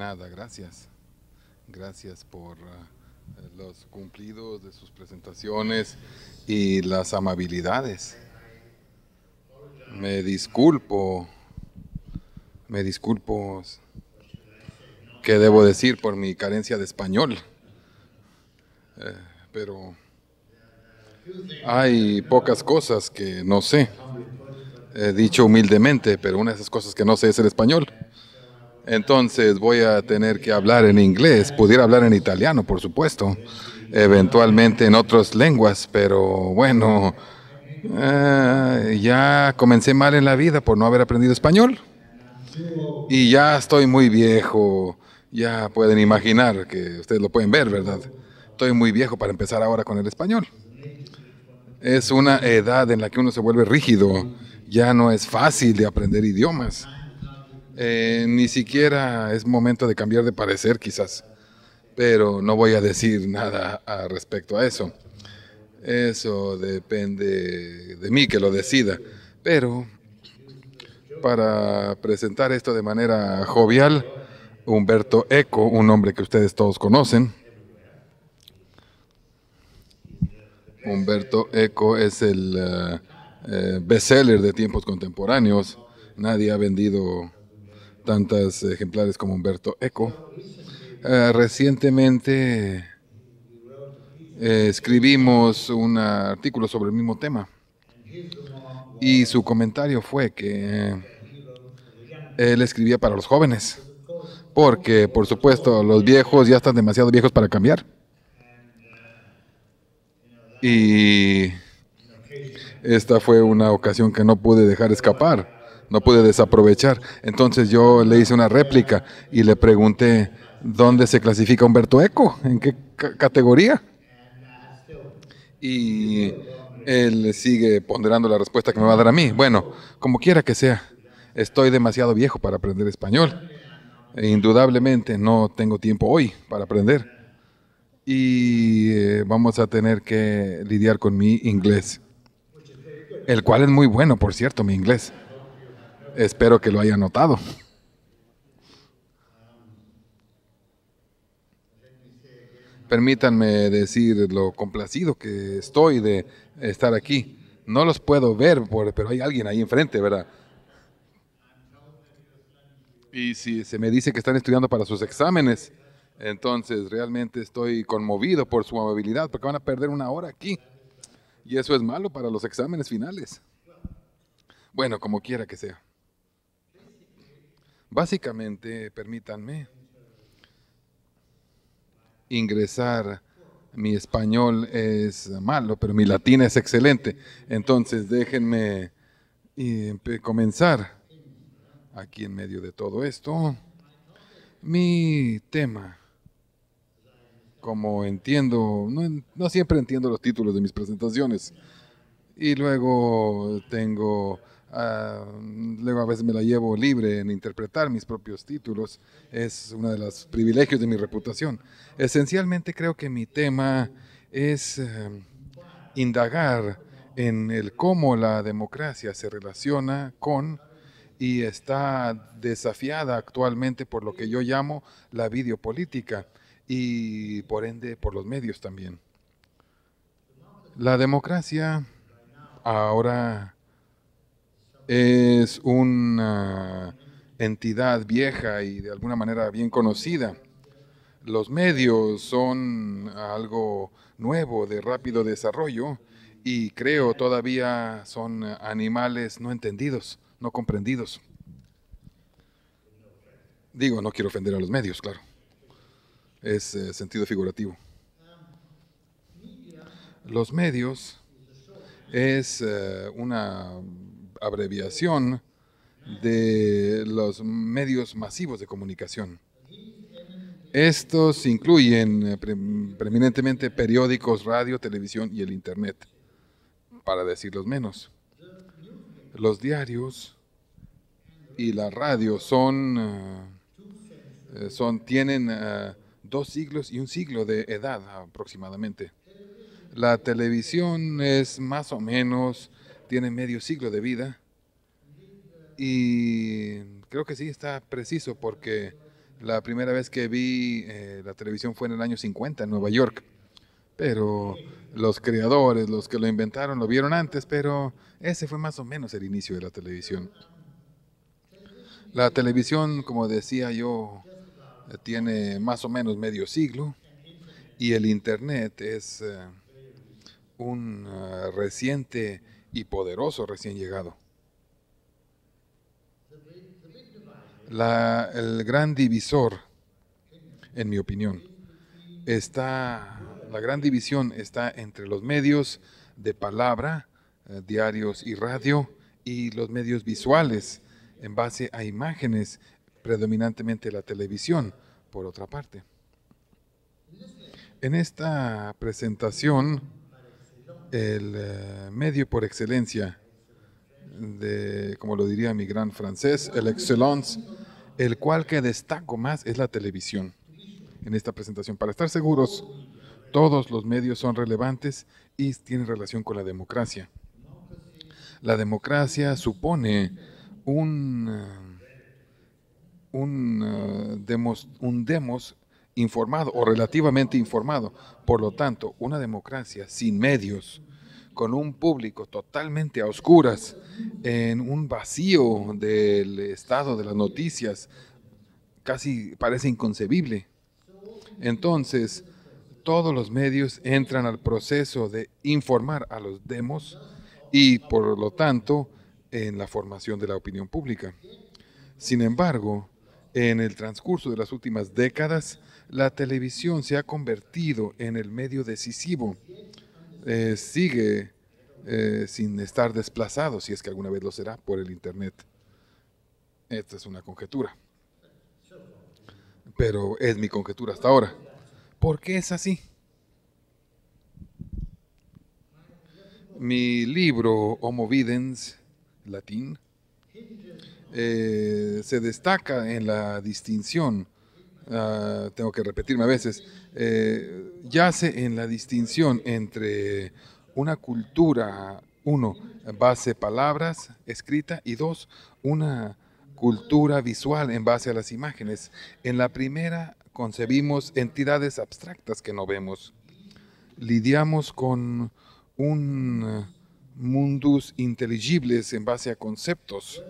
nada, gracias. Gracias por ah, los cumplidos de sus presentaciones y las amabilidades. Me disculpo, me disculpo, ¿qué debo decir por mi carencia de español? Eh, pero hay pocas cosas que no sé, he dicho humildemente, pero una de esas cosas que no sé es el español. Entonces voy a tener que hablar en inglés. Pudiera hablar en italiano, por supuesto. Eventualmente en otras lenguas, pero bueno, eh, ya comencé mal en la vida por no haber aprendido español. Y ya estoy muy viejo. Ya pueden imaginar que ustedes lo pueden ver, ¿verdad? Estoy muy viejo para empezar ahora con el español. Es una edad en la que uno se vuelve rígido. Ya no es fácil de aprender idiomas eh, ni siquiera es momento de cambiar de parecer quizás, pero no voy a decir nada respecto a eso. Eso depende de mí que lo decida, pero para presentar esto de manera jovial, Humberto Eco, un hombre que ustedes todos conocen. Humberto Eco es el eh, eh, bestseller de tiempos contemporáneos. Nadie ha vendido tantas ejemplares como Humberto Eco. Eh, recientemente eh, escribimos un artículo sobre el mismo tema y su comentario fue que eh, él escribía para los jóvenes, porque por supuesto los viejos ya están demasiado viejos para cambiar. Y esta fue una ocasión que no pude dejar escapar no pude desaprovechar. Entonces yo le hice una réplica y le pregunté dónde se clasifica Humberto Eco, en qué categoría. Y él sigue ponderando la respuesta que me va a dar a mí. Bueno, como quiera que sea, estoy demasiado viejo para aprender español. E indudablemente no tengo tiempo hoy para aprender. Y eh, vamos a tener que lidiar con mi inglés, el cual es muy bueno, por cierto, mi inglés. Espero que lo haya notado. Permítanme decir lo complacido que estoy de estar aquí. No los puedo ver, pero hay alguien ahí enfrente, ¿verdad? Y si se me dice que están estudiando para sus exámenes, entonces realmente estoy conmovido por su amabilidad, porque van a perder una hora aquí. Y eso es malo para los exámenes finales. Bueno, como quiera que sea. Básicamente, permítanme ingresar. Mi español es malo, pero mi latín es excelente. Entonces, déjenme comenzar aquí en medio de todo esto. Mi tema, como entiendo, no, no siempre entiendo los títulos de mis presentaciones. Y luego tengo Ah, luego a veces me la llevo libre en interpretar mis propios títulos. Es uno de los privilegios de mi reputación. Esencialmente creo que mi tema es eh, indagar en el cómo la democracia se relaciona con y está desafiada actualmente por lo que yo llamo la videopolítica y por ende por los medios también. La democracia ahora es una entidad vieja y de alguna manera bien conocida. Los medios son algo nuevo, de rápido desarrollo, y creo todavía son animales no entendidos, no comprendidos. Digo, no quiero ofender a los medios, claro. Es eh, sentido figurativo. Los medios es eh, una abreviación de los medios masivos de comunicación. Estos incluyen eh, preeminentemente periódicos, radio, televisión y el Internet, para decirlos menos. Los diarios y la radio son, eh, eh, son tienen dos siglos y un siglo de edad aproximadamente. La televisión es más o menos tiene medio siglo de vida y creo que sí está preciso porque la primera vez que vi eh, la televisión fue en el año 50 en Nueva York, pero los creadores, los que lo inventaron, lo vieron antes, pero ese fue más o menos el inicio de la televisión. La televisión, como decía yo, tiene más o menos medio siglo y el Internet es eh, un ah, reciente y poderoso recién llegado. el gran divisor, en mi opinión, está, la gran división está entre los medios de palabra, eh, diarios y radio, y los medios visuales en base a imágenes, predominantemente la televisión, por otra parte. En esta presentación, el eh, medio por excelencia de, como lo diría mi gran francés, el excellence, el cual que destaco más es la televisión en esta presentación. Para estar seguros, todos los medios son relevantes y tienen relación con la democracia. La democracia supone un, eh, un, eh, demos, un demos informado o relativamente informado. Por lo tanto, una democracia sin medios, con un público totalmente a oscuras, en un vacío del estado de las noticias, casi parece inconcebible. Entonces, todos los medios entran al proceso de informar a los demos y, por lo tanto, en la formación de la opinión pública. Sin embargo, en el transcurso de las últimas décadas, la televisión se ha convertido en el medio decisivo. Eh, sigue eh, sin estar desplazado, si es que alguna vez lo será, por el Internet. Esta es una conjetura. Pero es mi conjetura hasta ahora. ¿Por qué es así? Mi libro Homo Videns, latín, eh, se destaca en la distinción Ah, tengo que repetirme a veces, eh, yace en la distinción entre una cultura, uno, base palabras escrita y dos, una cultura visual en base a las imágenes. En la primera concebimos entidades abstractas que no vemos. Lidiamos con un eh, mundus inteligibles en base a conceptos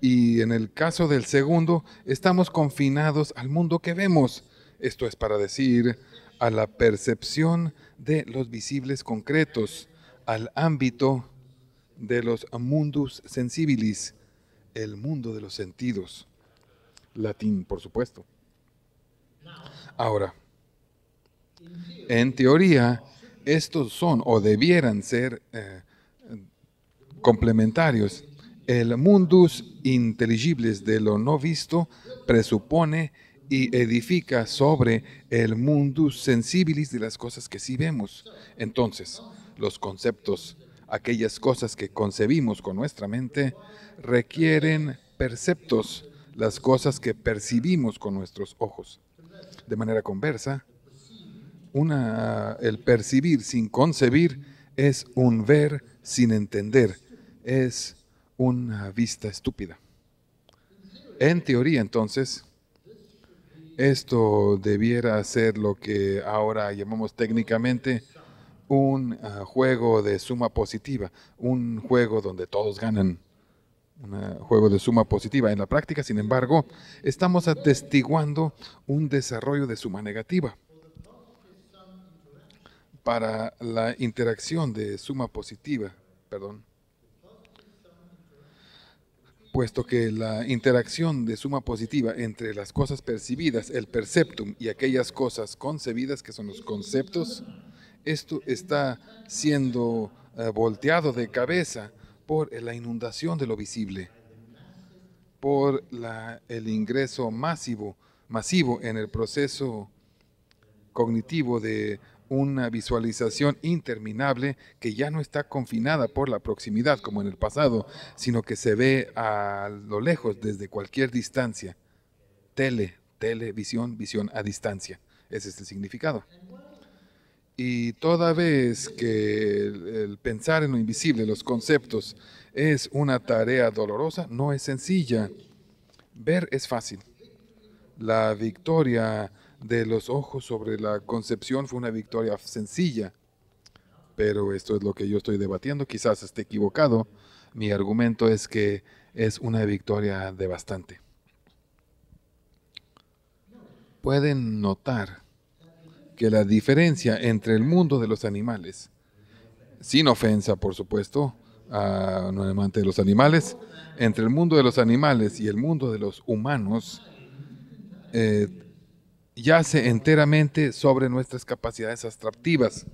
y en el caso del segundo, estamos confinados al mundo que vemos, esto es para decir, a la percepción de los visibles concretos, al ámbito de los mundus sensibilis, el mundo de los sentidos. Latín, por supuesto. Ahora, en teoría, estos son o debieran ser eh, complementarios el mundus inteligibles de lo no visto presupone y edifica sobre el mundus sensibilis de las cosas que sí vemos. Entonces, los conceptos, aquellas cosas que concebimos con nuestra mente, requieren perceptos, las cosas que percibimos con nuestros ojos. De manera conversa, el percibir sin concebir es un ver sin entender, es una vista estúpida. En teoría, entonces, esto debiera ser lo que ahora llamamos técnicamente un ah, juego de suma positiva, un juego donde todos ganan, un ah, juego de suma positiva. En la práctica, sin embargo, estamos atestiguando un desarrollo de suma negativa. Para la interacción de suma positiva, perdón, puesto que la interacción de suma positiva entre las cosas percibidas, el perceptum, y aquellas cosas concebidas, que son los conceptos, esto está siendo eh, volteado de cabeza por la inundación de lo visible, por el ingreso masivo, masivo en el proceso cognitivo de una visualización interminable que ya no está confinada por la proximidad como en el pasado, sino que se ve a lo lejos desde cualquier distancia. Tele, televisión, visión a distancia. Ese es el significado. Y toda vez que el, pensar en lo invisible, los conceptos, es una tarea dolorosa, no es sencilla. Ver es fácil. La victoria de los ojos sobre la concepción fue una victoria sencilla. Pero esto es lo que yo estoy debatiendo, quizás esté equivocado. Mi argumento es que es una victoria devastante. Pueden notar que la diferencia entre el mundo de los animales, sin ofensa por supuesto, a un amante de los animales, entre el mundo de los animales y el mundo de los humanos, eh, yace enteramente sobre nuestras capacidades abstractivas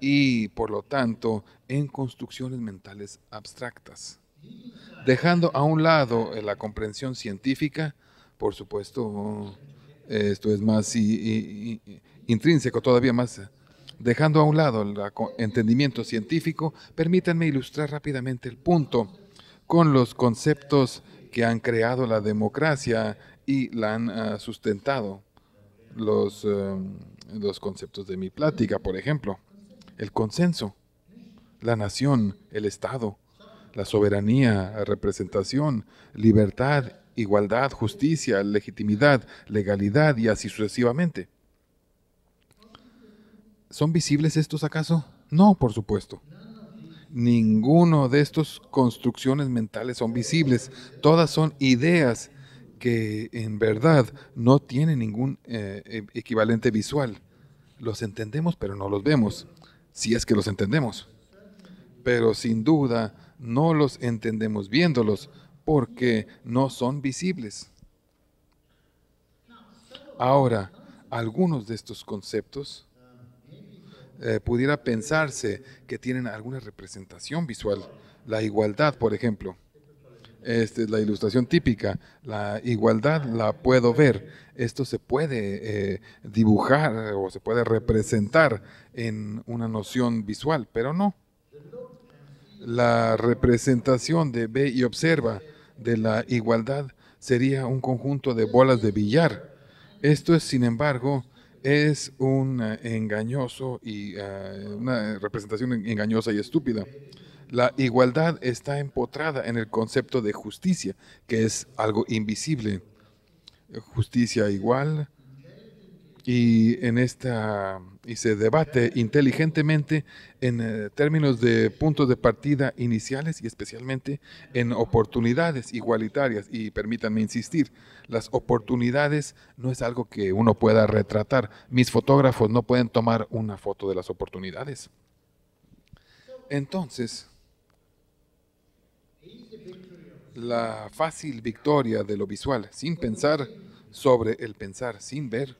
y, por lo tanto, en construcciones mentales abstractas, dejando a un lado eh, la comprensión científica, por supuesto, eh, esto es más intrínseco todavía más. Dejando a un lado el entendimiento científico, permítanme ilustrar rápidamente el punto con los conceptos que han creado la democracia y la han ah, sustentado los, em, los conceptos de mi plática, por ejemplo, el consenso, la nación, el Estado, la soberanía, representación, libertad, igualdad, justicia, legitimidad, legalidad y así sucesivamente. ¿Son visibles estos acaso? No, por supuesto. Ninguno de estos construcciones mentales son visibles. Todas son ideas que en verdad no tiene ningún eh, e-, equivalente visual. Los entendemos, pero no los vemos, si es que los entendemos. Pero sin duda no los entendemos viéndolos porque no son visibles. Ahora, algunos de estos conceptos eh, pudiera pensarse que tienen alguna representación visual. La igualdad, por ejemplo este, la ilustración típica, la igualdad la puedo ver. Esto se puede eh, dibujar o se puede representar en una noción visual, pero no. La representación de ve y observa de la igualdad sería un conjunto de bolas de billar. Esto es, sin embargo, es un eh, engañoso y eh, una representación engañosa y estúpida. La igualdad está empotrada en el concepto de justicia, que es algo invisible. Justicia igual. Y en esta y se debate inteligentemente en eh, términos de puntos de partida iniciales y especialmente en oportunidades igualitarias. Y permítanme insistir, las oportunidades no es algo que uno pueda retratar. Mis fotógrafos no pueden tomar una foto de las oportunidades. Entonces, la fácil victoria de lo visual sin pensar sobre el pensar sin ver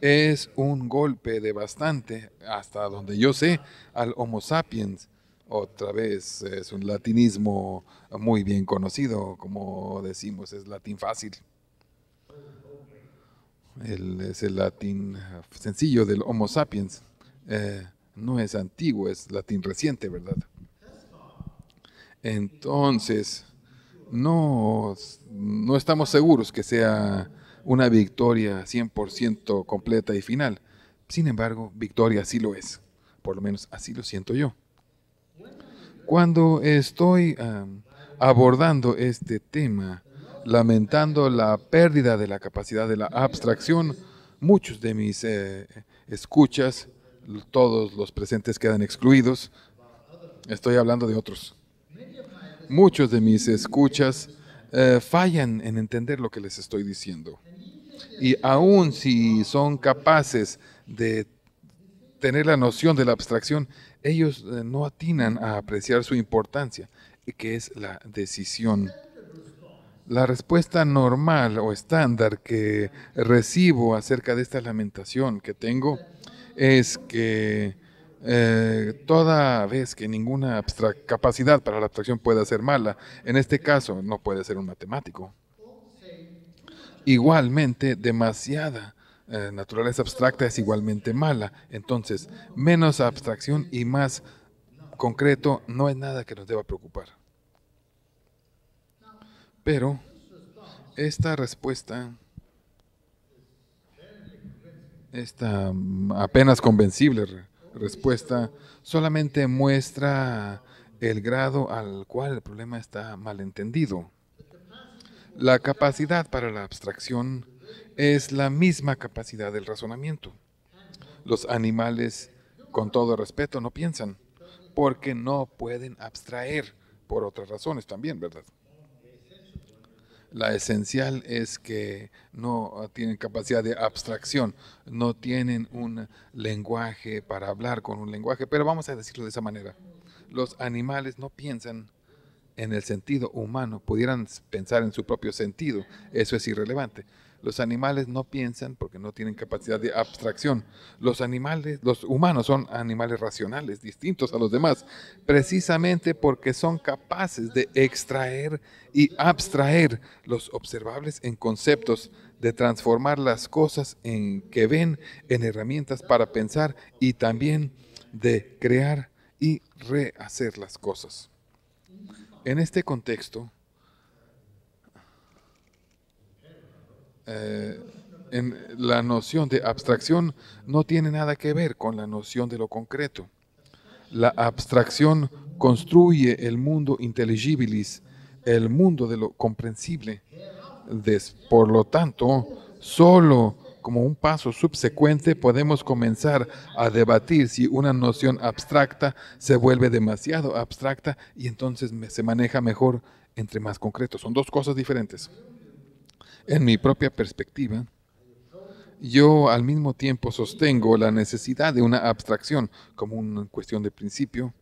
es un golpe de bastante, hasta donde yo sé, al Homo sapiens. Otra vez es un latinismo muy bien conocido, como decimos, es latín fácil. es el latín sencillo del Homo sapiens. Eh, no es antiguo, es latín reciente, ¿verdad? Entonces, no, no estamos seguros que sea una victoria 100% completa y final. Sin embargo, victoria sí lo es. Por lo menos así lo siento yo. Cuando estoy abordando este tema, lamentando la pérdida de la capacidad de la abstracción, muchos de mis eh, escuchas, todos los presentes quedan excluidos. Estoy hablando de otros muchos de mis escuchas eh, fallan en entender lo que les estoy diciendo. Y aun si son capaces de tener la noción de la abstracción, ellos eh, no atinan a apreciar su importancia, que es la decisión. La respuesta normal o estándar que recibo acerca de esta lamentación que tengo es que eh, toda vez que ninguna capacidad para la abstracción pueda ser mala, en este caso no puede ser un matemático. Igualmente, demasiada eh, naturaleza abstracta es igualmente mala. Entonces, menos abstracción y más concreto no es nada que nos deba preocupar. Pero esta respuesta, esta apenas convencible respuesta solamente muestra el grado al cual el problema está malentendido. La capacidad para la abstracción es la misma capacidad del razonamiento. Los animales, con todo respeto, no piensan, porque no pueden abstraer por otras razones también, ¿verdad? la esencial es que no ah, tienen capacidad de abstracción, no tienen un lenguaje para hablar con un lenguaje, pero vamos a decirlo de esa manera. Los animales no piensan en el sentido humano, pudieran pensar en su propio sentido, eso es irrelevante. Los animales no piensan porque no tienen capacidad de abstracción. Los animales, los humanos son animales racionales, distintos a los demás, precisamente porque son capaces de extraer y abstraer los observables en conceptos, de transformar las cosas en que ven en herramientas para pensar y también de crear y rehacer las cosas. En este contexto, Eh, en la noción de abstracción no tiene nada que ver con la noción de lo concreto. La abstracción construye el mundo intelligibilis, el mundo de lo comprensible. por lo tanto, solo como un paso subsecuente podemos comenzar a debatir si una noción abstracta se vuelve demasiado abstracta y entonces se maneja mejor entre más concretos. Son dos cosas diferentes en mi propia perspectiva, yo al mismo tiempo sostengo la necesidad de una abstracción como una cuestión de principio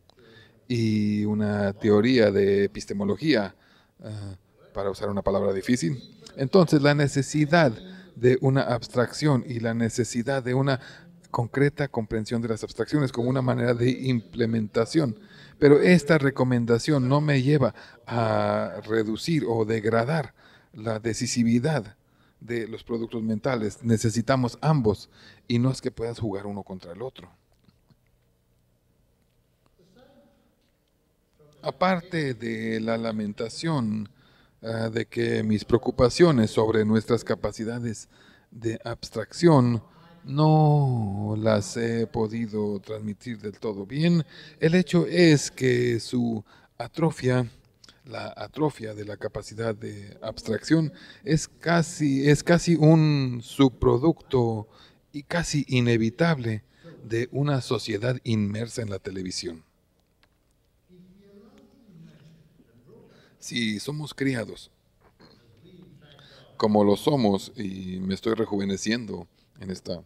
y una teoría de epistemología, eh, para usar una palabra difícil. Entonces, la necesidad de una abstracción y la necesidad de una concreta comprensión de las abstracciones como una manera de implementación. Pero esta recomendación no me lleva a reducir o degradar la decisividad de los productos mentales. Necesitamos ambos y no es que puedas jugar uno contra el otro. Aparte de la lamentación ah, de que mis preocupaciones sobre nuestras capacidades de abstracción no las he podido transmitir del todo bien, el hecho es que su atrofia la atrofia de la capacidad de abstracción es casi, es casi un subproducto y casi inevitable de una sociedad inmersa en la televisión. Si somos criados como lo somos, y me estoy rejuveneciendo en esta,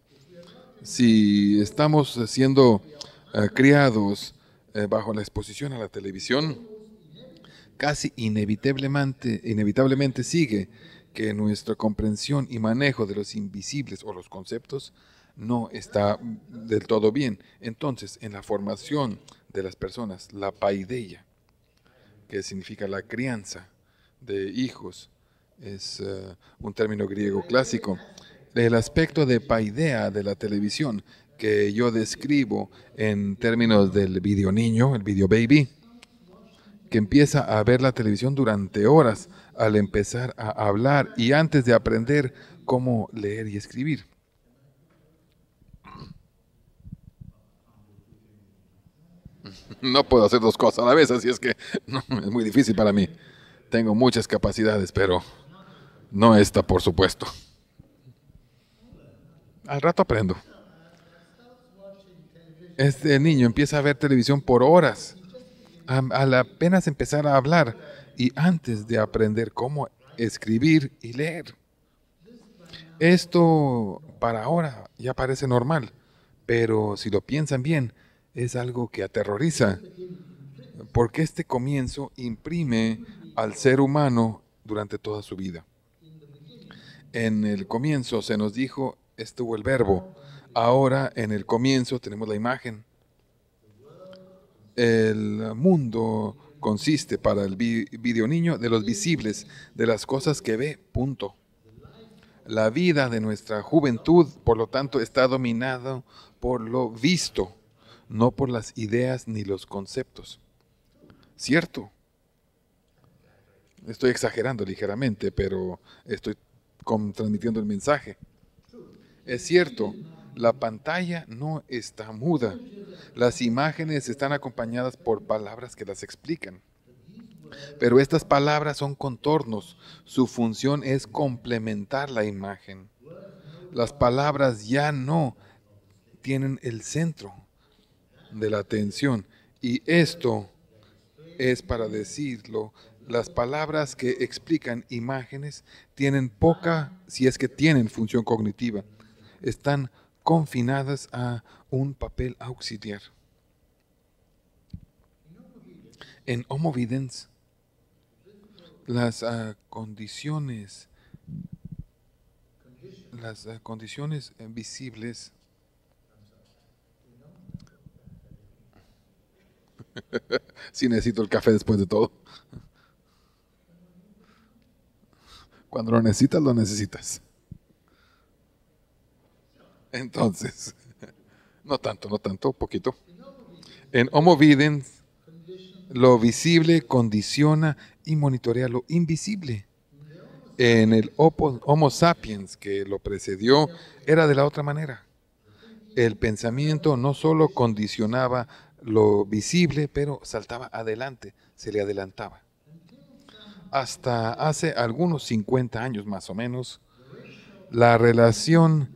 si estamos siendo eh, criados eh, bajo la exposición a la televisión, casi inevitablemente, inevitablemente sigue que nuestra comprensión y manejo de los invisibles o los conceptos no está del todo bien. Entonces, en la formación de las personas, la paideia, que significa la crianza de hijos, es eh, un término griego clásico. El aspecto de paidea de la televisión que yo describo en términos del video niño, el video baby, que empieza a ver la televisión durante horas al empezar a hablar y antes de aprender cómo leer y escribir. No puedo hacer dos cosas a la vez, así es que no, es muy difícil para mí. Tengo muchas capacidades, pero no esta, por supuesto. Al rato aprendo. Este niño empieza a ver televisión por horas al apenas empezar a hablar y antes de aprender cómo escribir y leer. Esto para ahora ya parece normal, pero si lo piensan bien, es algo que aterroriza, porque este comienzo imprime al ser humano durante toda su vida. En el comienzo se nos dijo, estuvo el verbo, ahora en el comienzo tenemos la imagen el mundo consiste para el video niño de los visibles, de las cosas que ve, punto. La vida de nuestra juventud, por lo tanto, está dominada por lo visto, no por las ideas ni los conceptos. ¿Cierto? Estoy exagerando ligeramente, pero estoy transmitiendo el mensaje. Es cierto, la pantalla no está muda. Las imágenes están acompañadas por palabras que las explican. Pero estas palabras son contornos. Su función es complementar la imagen. Las palabras ya no tienen el centro de la atención. Y esto es para decirlo, las palabras que explican imágenes tienen poca, si es que tienen función cognitiva, están confinadas a un papel auxiliar. En homovidens, las ah, condiciones, las ah, condiciones eh, visibles si necesito el café después de todo. Cuando lo necesitas, lo necesitas. Entonces, no tanto, no tanto, poquito. En Homo Videns, lo visible condiciona y monitorea lo invisible. En el Homo sapiens que lo precedió, era de la otra manera. El pensamiento no solo condicionaba lo visible, pero saltaba adelante, se le adelantaba. Hasta hace algunos 50 años más o menos, la relación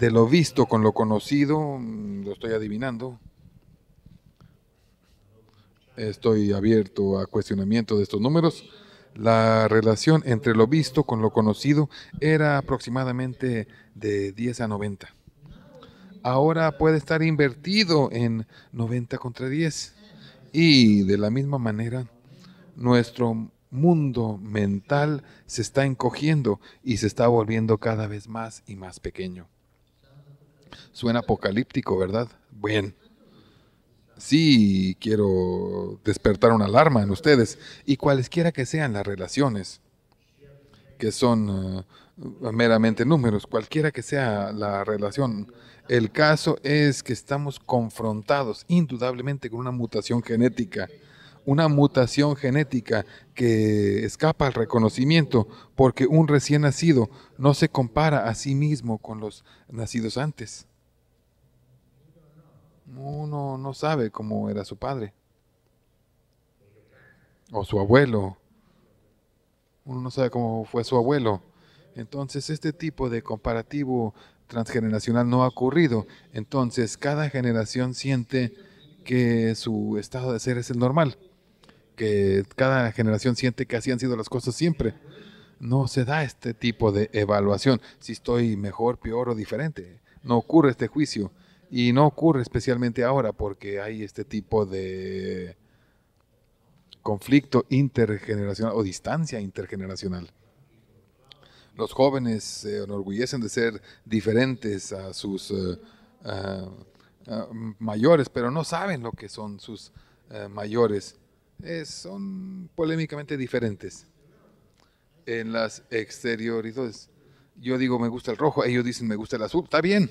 de lo visto con lo conocido, mm, lo estoy adivinando. Estoy abierto a cuestionamiento de estos números. La relación entre lo visto con lo conocido era aproximadamente de 10 a 90. Ahora puede estar invertido en 90 contra 10. Y de la misma manera, nuestro mundo mental se está encogiendo y se está volviendo cada vez más y más pequeño. Suena apocalíptico, ¿verdad? Bueno, Sí, quiero despertar una alarma en ustedes y cualesquiera que sean las relaciones, que son eh, meramente números, cualquiera que sea la relación. El caso es que estamos confrontados indudablemente con una mutación genética una mutación genética que escapa al reconocimiento porque un recién nacido no se compara a sí mismo con los nacidos antes. Uno no sabe cómo era su padre o su abuelo. Uno no sabe cómo fue su abuelo. Entonces este tipo de comparativo transgeneracional no ha ocurrido. Entonces cada generación siente que su estado de ser es el normal que cada generación siente que así han sido las cosas siempre. No se da este tipo de evaluación, si estoy mejor, peor o diferente. No ocurre este juicio. Y no ocurre especialmente ahora porque hay este tipo de conflicto intergeneracional o distancia intergeneracional. Los jóvenes se eh, enorgullecen de ser diferentes a sus eh, mayores, pero no saben lo que son sus eh, mayores. Eh, son polémicamente diferentes en las exterioridades. Yo digo me gusta el rojo, ellos dicen me gusta el azul, está bien,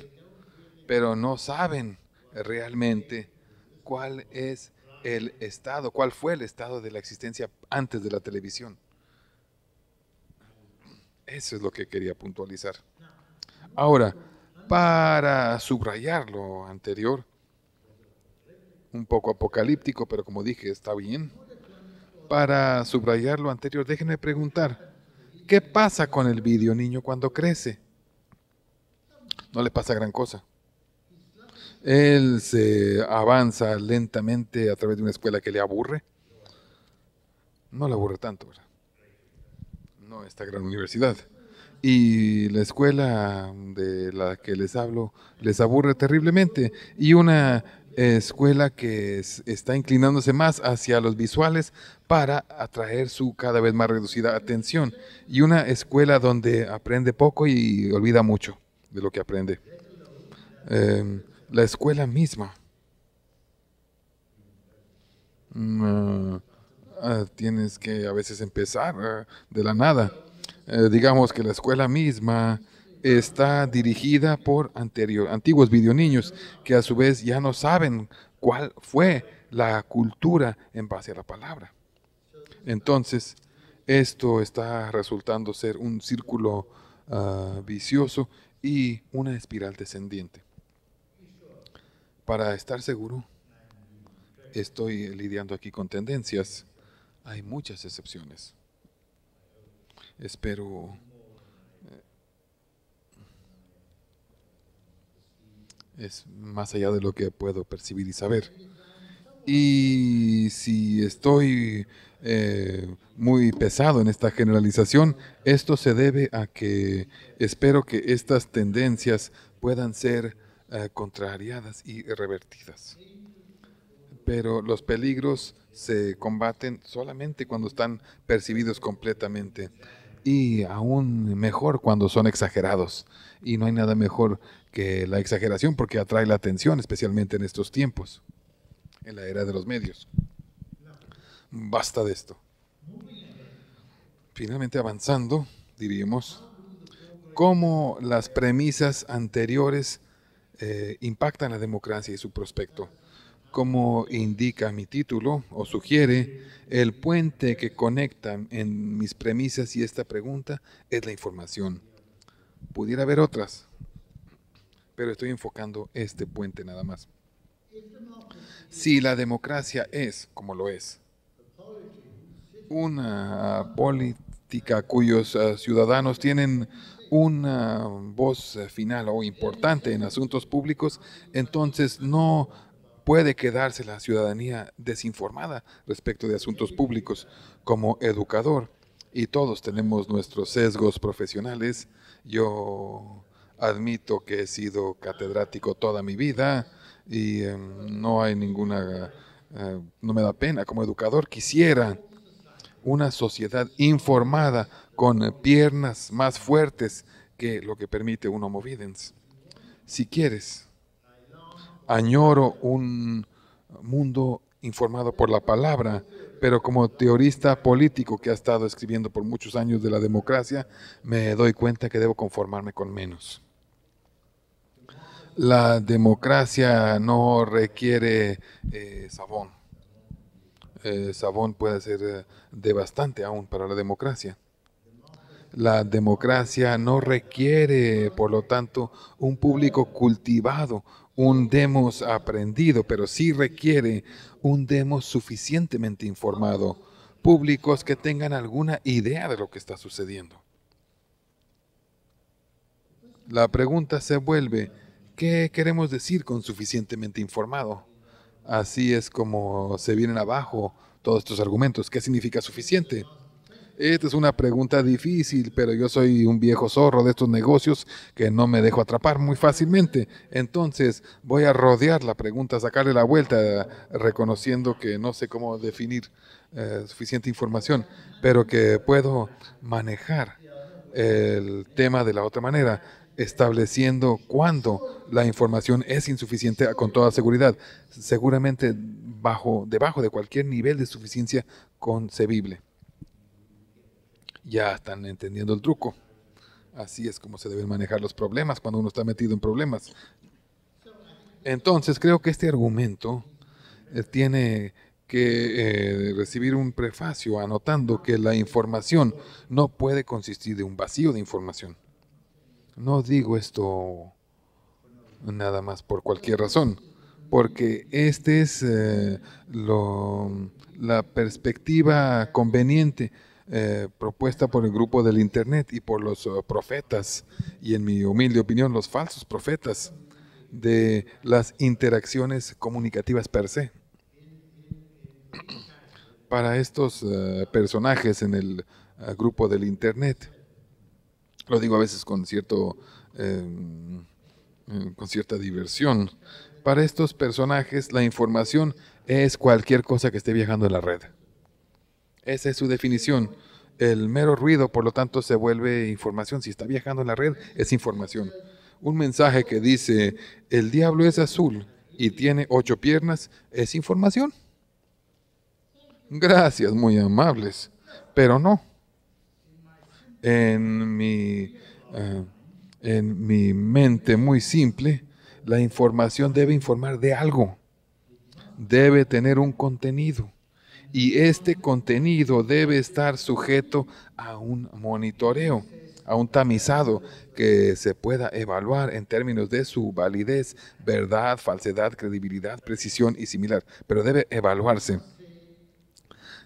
pero no saben realmente cuál es el estado, cuál fue el estado de la existencia antes de la televisión. Eso es lo que quería puntualizar. Ahora, para subrayar lo anterior, un poco apocalíptico, pero como dije, está bien. Para subrayar lo anterior, déjenme preguntar, ¿qué pasa con el video niño cuando crece? No le pasa gran cosa. Él se avanza lentamente a través de una escuela que le aburre. No le aburre tanto, ¿verdad? No esta gran universidad. Y la escuela de la que les hablo les aburre terriblemente. Y una escuela que está inclinándose más hacia los visuales para atraer su cada vez más reducida atención y una escuela donde aprende poco y olvida mucho de lo que aprende. Em, la escuela misma mm, ah, ah, tienes que a veces empezar ah, de la nada. Eh, digamos que la escuela misma está dirigida por anterior, antiguos videoniños que a su vez ya no saben cuál fue la cultura en base a la palabra. Entonces, esto está resultando ser un círculo ah, vicioso y una espiral descendiente. Para estar seguro, estoy lidiando aquí con tendencias. Hay muchas excepciones. Espero es más allá de lo que puedo percibir y saber. Y si estoy eh, muy pesado en esta generalización, esto se debe a que espero que estas tendencias puedan ser eh, contrariadas y revertidas. Pero los peligros se combaten solamente cuando están percibidos completamente y aún mejor cuando son exagerados. Y no hay nada mejor que la exageración porque atrae la atención, especialmente en estos tiempos, en la era de los medios. Basta de esto. Finalmente avanzando, diríamos, cómo las premisas anteriores eh, impactan la democracia y su prospecto. Como indica mi título o sugiere, el puente que conecta en mis premisas y esta pregunta es la información. Pudiera haber otras, pero estoy enfocando este puente nada más. Si la democracia es, como lo es, una política cuyos eh, ciudadanos tienen una voz final o importante en asuntos públicos, entonces no puede quedarse la ciudadanía desinformada respecto de asuntos públicos como educador. Y todos tenemos nuestros sesgos profesionales. Yo admito que he sido catedrático toda mi vida y em, no hay ninguna, eh, no me da pena como educador, quisiera una sociedad informada con piernas más fuertes que lo que permite un Homo Si quieres, añoro un mundo informado por la palabra, pero como teorista político que ha estado escribiendo por muchos años de la democracia, me doy cuenta que debo conformarme con menos la democracia no requiere eh, sabón. Eh, sabón puede ser eh, devastante aún para la democracia. La democracia no requiere, por lo tanto, un público cultivado, un demos aprendido, pero sí requiere un demos suficientemente informado, públicos que tengan alguna idea de lo que está sucediendo. La pregunta se vuelve, ¿Qué queremos decir con suficientemente informado? Así es como se vienen abajo todos estos argumentos. ¿Qué significa suficiente? Esta es una pregunta difícil, pero yo soy un viejo zorro de estos negocios que no me dejo atrapar muy fácilmente. Entonces voy a rodear la pregunta, sacarle la vuelta, reconociendo que no sé cómo definir eh, suficiente información, pero que puedo manejar el tema de la otra manera estableciendo cuándo la información es insuficiente con toda seguridad, seguramente bajo, debajo de cualquier nivel de suficiencia concebible. Ya están entendiendo el truco. Así es como se deben manejar los problemas cuando uno está metido en problemas. Entonces creo que este argumento eh, tiene que eh, recibir un prefacio anotando que la información no puede consistir de un vacío de información. No digo esto nada más por cualquier razón, porque esta es eh, la perspectiva conveniente eh, propuesta por el grupo del Internet y por los eh, profetas, y en mi humilde opinión, los falsos profetas de las interacciones comunicativas per se. Para estos personajes en el grupo del Internet, lo digo a veces con cierto em, eh, con cierta diversión. Para estos personajes, la información es cualquier cosa que esté viajando en la red. Esa es su definición. El mero ruido, por lo tanto, se vuelve información. Si está viajando en la red, es información. Un mensaje que dice, el diablo es azul y tiene ocho piernas, es información. Gracias, muy amables. Pero no, en mi, eh, en mi mente muy simple, la información debe informar de algo, debe tener un contenido y este contenido debe estar sujeto a un monitoreo, a un tamizado que se pueda evaluar en términos de su validez, verdad, falsedad, credibilidad, precisión y similar, pero debe evaluarse.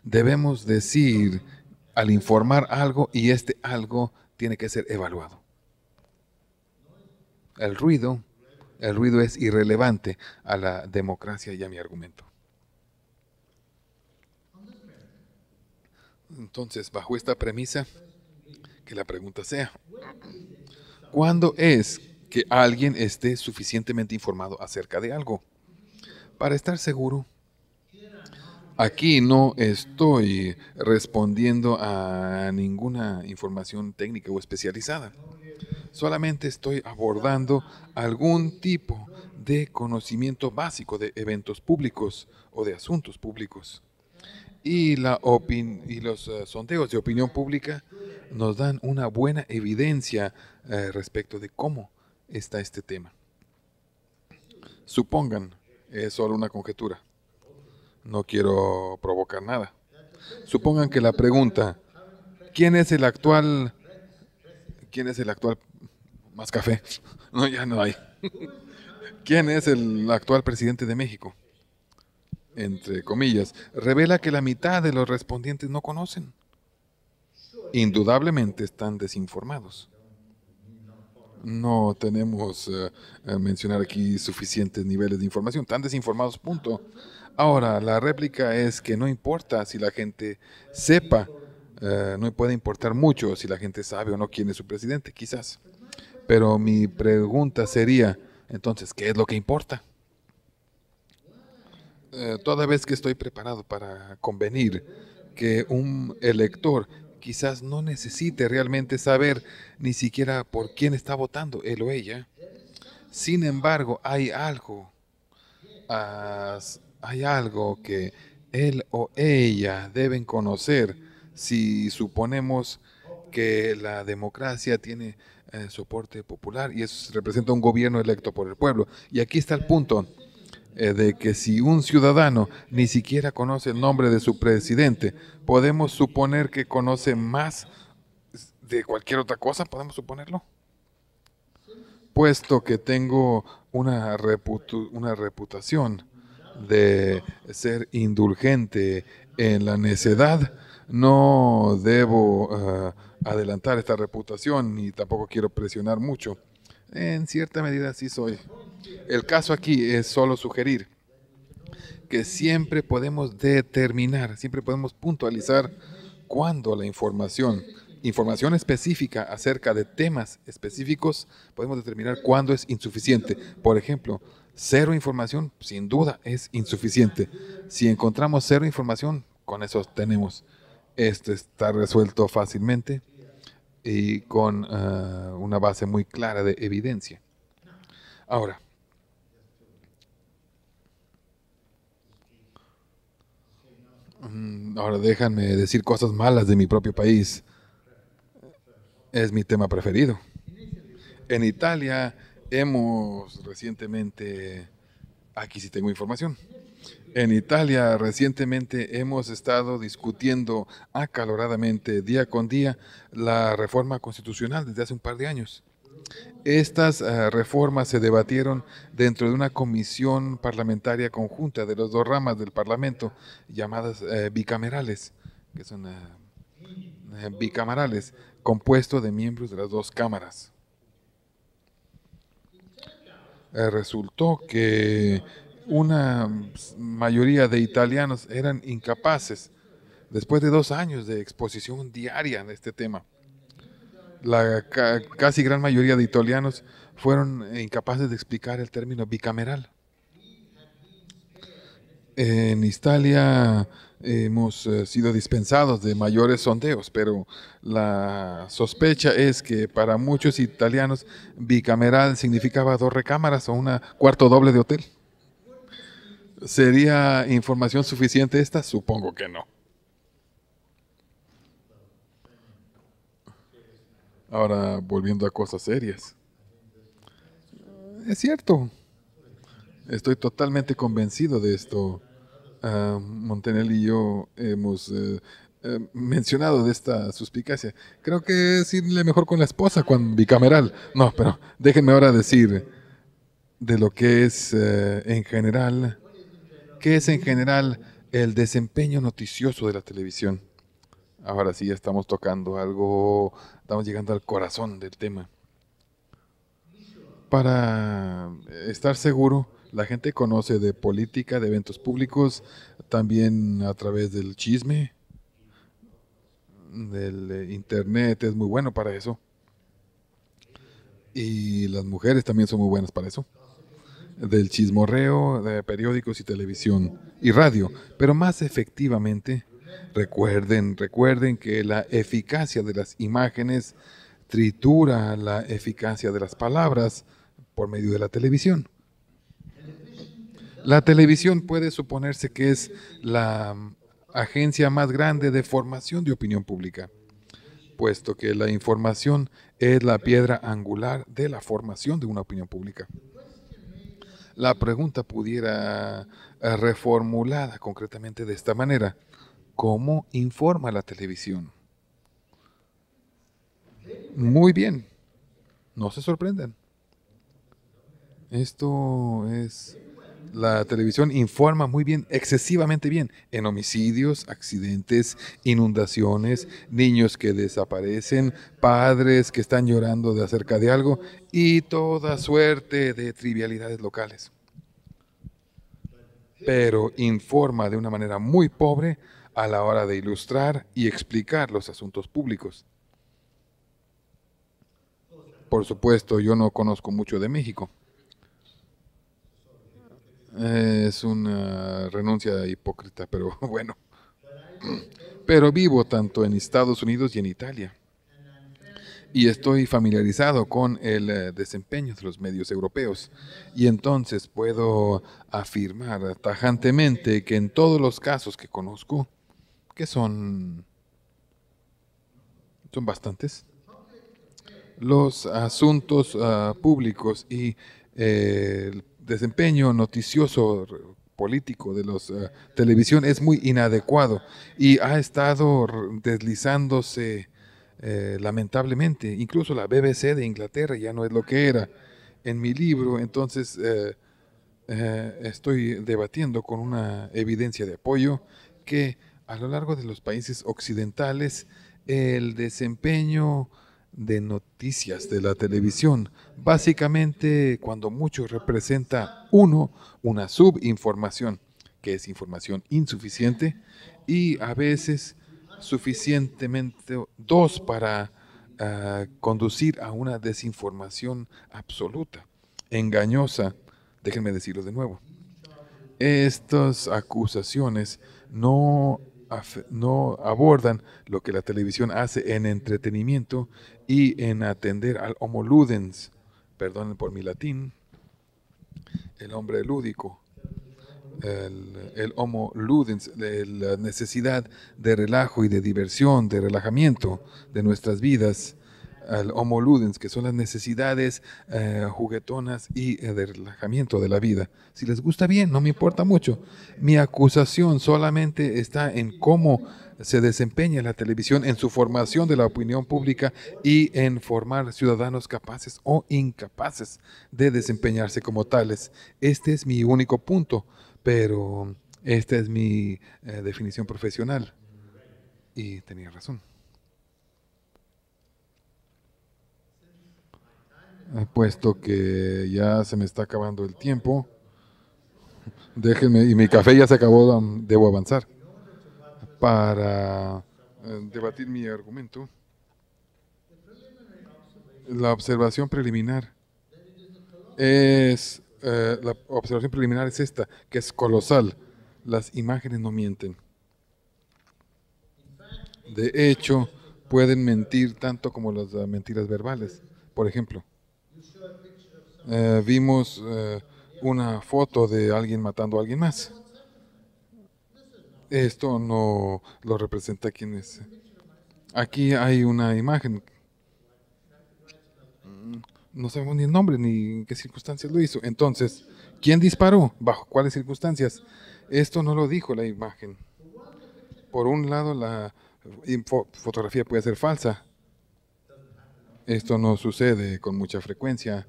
Debemos decir al informar algo y este algo tiene que ser evaluado. El ruido, el ruido es irrelevante a la democracia y a mi argumento. Entonces, bajo esta premisa, que la pregunta sea, ¿cuándo es que alguien esté suficientemente informado acerca de algo? Para estar seguro Aquí no estoy respondiendo a ninguna información técnica o especializada. Solamente estoy abordando algún tipo de conocimiento básico de eventos públicos o de asuntos públicos. Y, la y los eh, sondeos de opinión pública nos dan una buena evidencia eh, respecto de cómo está este tema. Supongan, es solo una conjetura no quiero provocar nada. Supongan que la pregunta, ¿quién es el actual, quién es el actual, más café? No, ya no hay. ¿Quién es el actual presidente de México? Entre comillas, revela que la mitad de los respondientes no conocen. Indudablemente están desinformados. No tenemos eh, eh, mencionar aquí suficientes niveles de información. Tan desinformados, punto. Ahora, la réplica es que no importa si la gente sepa, eh, no puede importar mucho si la gente sabe o no quién es su presidente, quizás. Pero mi pregunta sería, entonces, ¿qué es lo que importa? Eh, toda vez que estoy preparado para convenir que un elector quizás no necesite realmente saber ni siquiera por quién está votando, él o ella. Sin embargo, hay algo hay algo que él o ella deben conocer si suponemos que la democracia tiene eh, soporte popular y eso representa un gobierno electo por el pueblo. Y aquí está el punto eh, de que si un ciudadano ni siquiera conoce el nombre de su presidente, podemos suponer que conoce más de cualquier otra cosa, podemos suponerlo. Puesto que tengo una, una reputación de ser indulgente en la necedad, no debo ah, adelantar esta reputación ni tampoco quiero presionar mucho. En cierta medida sí soy. El caso aquí es solo sugerir que siempre podemos determinar, siempre podemos puntualizar cuándo la información, información específica acerca de temas específicos, podemos determinar cuándo es insuficiente. Por ejemplo, Cero información, sin duda, es insuficiente. Si encontramos cero información, con eso tenemos. Esto está resuelto fácilmente y con eh, una base muy clara de evidencia. Ahora, mm, Ahora decir cosas malas de mi propio país. Es mi tema preferido. En Italia Hemos recientemente, aquí sí tengo información, en Italia recientemente hemos estado discutiendo acaloradamente día con día la reforma constitucional desde hace un par de años. Estas eh, reformas se debatieron dentro de una comisión parlamentaria conjunta de las dos ramas del Parlamento, llamadas eh, bicamerales, que son eh, bicamerales, compuesto de miembros de las dos cámaras. Eh, resultó que una mayoría de italianos eran incapaces, después de dos años de exposición diaria en este tema, la casi gran mayoría de italianos fueron incapaces de explicar el término bicameral. En Italia hemos eh, sido dispensados de mayores sondeos, pero la sospecha es que para muchos italianos bicameral significaba dos recámaras o un cuarto doble de hotel. ¿Sería información suficiente esta? Supongo que no. Ahora, volviendo a cosas serias. Es cierto. Estoy totalmente convencido de esto. Ah, Montenel y yo hemos eh, eh, mencionado de esta suspicacia. Creo que es irle mejor con la esposa, cuando bicameral. No, pero déjenme ahora decir de lo que es eh, en general, es en general el desempeño noticioso de la televisión. Ahora sí, ya estamos tocando algo, estamos llegando al corazón del tema. Para estar seguro, la gente conoce de política, de eventos públicos, también a través del chisme, del eh, internet, es muy bueno para eso. Y las mujeres también son muy buenas para eso. Del chismorreo, de periódicos y televisión y radio. Pero más efectivamente, recuerden, recuerden que la eficacia de las imágenes tritura la eficacia de las palabras por medio de la televisión. La televisión puede suponerse que es la mm, agencia más grande de formación de opinión pública, puesto que la información es la piedra angular de la formación de una opinión pública. La pregunta pudiera eh, reformulada concretamente de esta manera. ¿Cómo informa la televisión? Muy bien. No se sorprendan. Esto es la televisión informa muy bien, excesivamente bien, en homicidios, accidentes, inundaciones, niños que desaparecen, padres que están llorando de acerca de algo y toda suerte de trivialidades locales. Pero informa de una manera muy pobre a la hora de ilustrar y explicar los asuntos públicos. Por supuesto, yo no conozco mucho de México. Eh, es una renuncia hipócrita, pero bueno. Pero vivo tanto en Estados Unidos y en Italia. Y estoy familiarizado con el eh, desempeño de los medios europeos. Y entonces puedo afirmar tajantemente que en todos los casos que conozco, que son, son bastantes, los asuntos ah, públicos y eh, el desempeño noticioso político de los eh, televisión es muy inadecuado y ha estado deslizándose eh, lamentablemente. Incluso la BBC de Inglaterra ya no es lo que era. En mi libro, entonces, eh, estoy debatiendo con una evidencia de apoyo que a lo largo de los países occidentales el desempeño de noticias de la televisión. Básicamente, cuando mucho representa uno, una subinformación, que es información insuficiente, y a veces suficientemente dos para ah, conducir a una desinformación absoluta, engañosa. Déjenme decirlo de nuevo. Estas acusaciones no no abordan lo que la televisión hace en entretenimiento y en atender al homo ludens, perdonen por mi latín, el hombre lúdico, el, el homo ludens, la necesidad de relajo y de diversión, de relajamiento de nuestras vidas, al homo ludens, que son las necesidades eh, juguetonas y eh, de relajamiento de la vida. Si les gusta bien, no me importa mucho. Mi acusación solamente está en cómo se desempeña la televisión en su formación de la opinión pública y en formar ciudadanos capaces o incapaces de desempeñarse como tales. Este es mi único punto, pero esta es mi eh, definición profesional. Y tenía razón. Ah, puesto que ya se me está acabando el tiempo, déjenme, y mi café ya se acabó, debo avanzar para eh, debatir mi argumento. La observación preliminar es eh, la observación preliminar es esta, que es colosal. Las imágenes no mienten. De hecho, pueden mentir tanto como las eh, mentiras verbales. Por ejemplo, vimos una foto de alguien matando a alguien más. Esto no lo representa quien es. Aquí hay una imagen. Mm, no sabemos ni el nombre ni en qué circunstancias lo hizo. Entonces, ¿quién disparó? ¿Bajo cuáles circunstancias? Esto no lo dijo la imagen. Por un lado, la fotografía puede ser falsa. Esto no sucede con mucha frecuencia.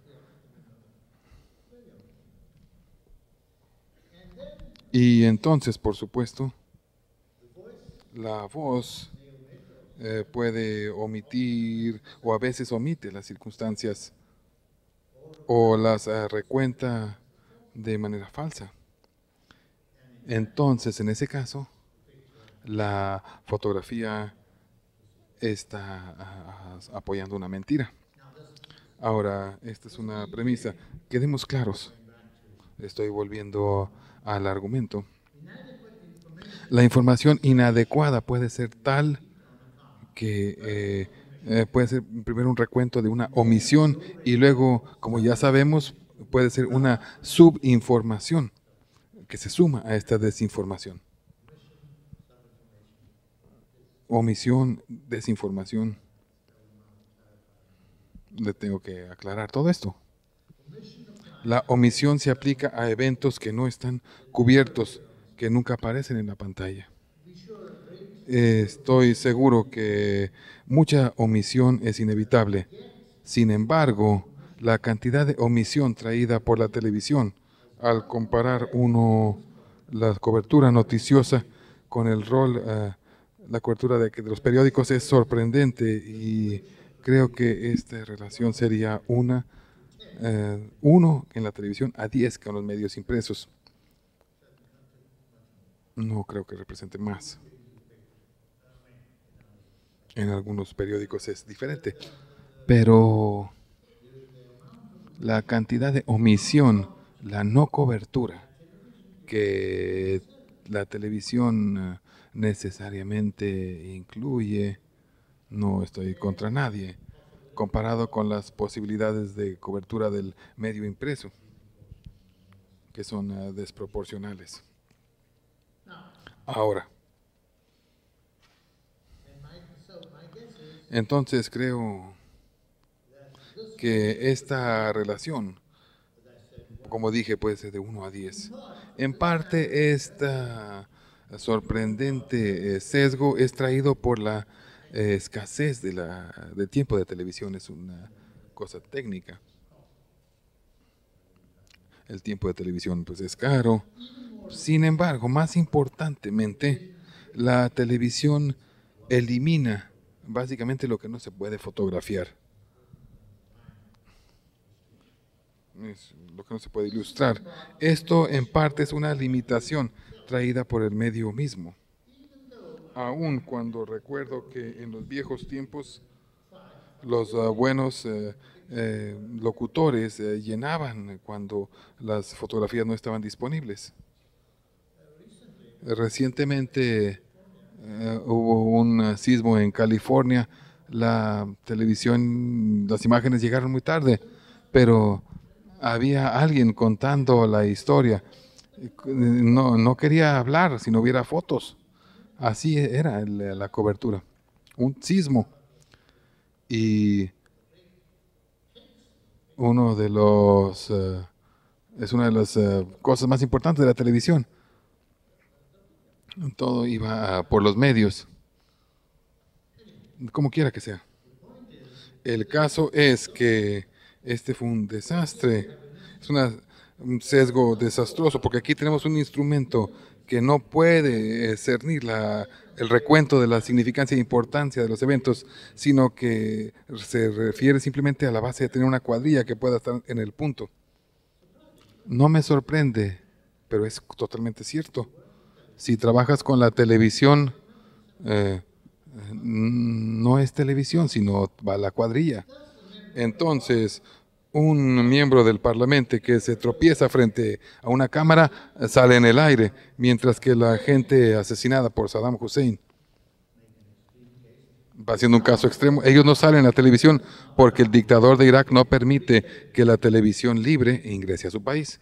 Y entonces, por supuesto, la voz eh, puede omitir o a veces omite las circunstancias o las eh, recuenta de manera falsa. Entonces, en ese caso, la fotografía está ah, ah, apoyando una mentira. Ahora, esta es una premisa. Quedemos claros. Estoy volviendo al argumento. La información inadecuada puede ser tal que eh, eh, puede ser primero un recuento de una omisión y luego, como ya sabemos, puede ser una subinformación que se suma a esta desinformación. Omisión, desinformación. Le tengo que aclarar todo esto. La omisión se aplica a eventos que no están cubiertos que nunca aparecen en la pantalla. Estoy seguro que mucha omisión es inevitable. Sin embargo, la cantidad de omisión traída por la televisión al comparar uno la cobertura noticiosa con el rol, eh, la cobertura de, los periódicos es sorprendente y creo que esta relación sería una, eh, uno en la televisión a diez con los medios impresos no creo que represente más. En algunos periódicos es diferente, pero la cantidad de omisión, la no cobertura que la televisión eh, necesariamente incluye, no estoy contra nadie, comparado con las posibilidades de cobertura del medio impreso, que son eh, desproporcionales ahora. Entonces creo que esta relación, como dije, puede ser de 1 a 10. En parte, este sorprendente eh, sesgo es traído por la eh, escasez de la, del tiempo de televisión, es una cosa técnica. El tiempo de televisión pues es caro sin embargo, más importantemente, la televisión elimina básicamente lo que no se puede fotografiar. lo que no se puede ilustrar. Esto en parte es una limitación traída por el medio mismo. Aún cuando recuerdo que en los viejos tiempos los eh, buenos eh, eh, locutores llenaban cuando las fotografías no estaban disponibles. Recientemente eh, hubo un eh, sismo en California. La televisión, las imágenes llegaron muy tarde, pero había alguien contando la historia. No, quería hablar si no hubiera fotos. Así era eh, la cobertura. Un sismo. Y uno de los... es una de las cosas más importantes de la televisión. Todo iba por los medios. Como quiera que sea. El caso es que este fue un desastre. Es un sesgo desastroso, porque aquí tenemos un instrumento que no puede eh, cernir el recuento de la significancia e importancia de los eventos, sino que se refiere simplemente a la base de tener una cuadrilla que pueda estar en el punto. No me sorprende, pero es totalmente cierto si trabajas con la televisión, eh, no es televisión, sino va la cuadrilla. Entonces, un miembro del Parlamento que se tropieza frente a una cámara sale en el aire, mientras que la gente asesinada por Saddam Hussein va siendo un caso extremo. Ellos no salen a la televisión porque el dictador de Irak no permite que la televisión libre ingrese a su país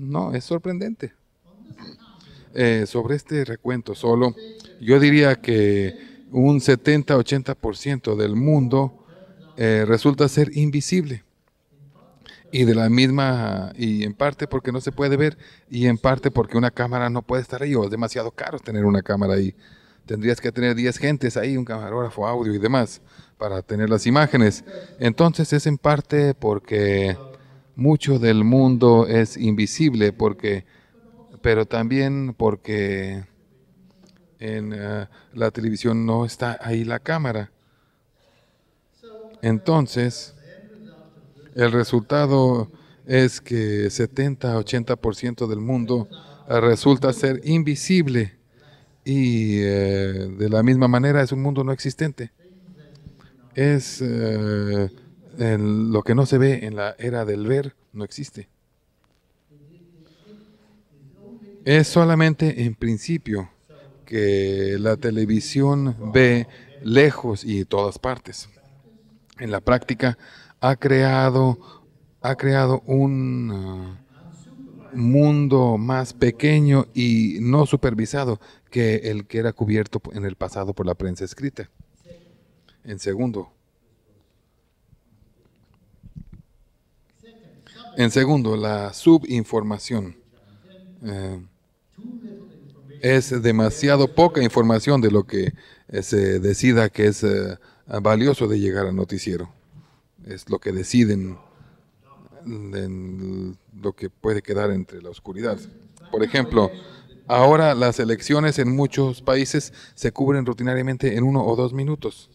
no, es sorprendente. Eh, sobre este recuento solo, yo diría que un 70-80% del mundo eh, resulta ser invisible. Y de la misma, y en parte porque no se puede ver, y en parte porque una cámara no puede estar ahí, o es demasiado caro tener una cámara ahí. Tendrías que tener 10 gentes ahí, un camarógrafo, audio y demás, para tener las imágenes. Entonces es en parte porque mucho del mundo es invisible porque pero también porque en eh, la televisión no está ahí la cámara. Entonces, el resultado es que 70-80% del mundo eh, resulta ser invisible y eh, de la misma manera es un mundo no existente. Es lo que no se ve en la era del ver no existe. Es solamente en principio que la televisión ve lejos y todas partes. En la práctica ha creado, ha creado un uh, mundo más pequeño y no supervisado que el que era cubierto en el pasado por la prensa escrita. En segundo, En segundo, la subinformación. Eh, es demasiado poca información de lo que eh, se decida que es eh, valioso de llegar al noticiero. Es lo que deciden lo que puede quedar entre la oscuridad. Por ejemplo, ahora las elecciones en muchos países se cubren rutinariamente en uno o dos minutos.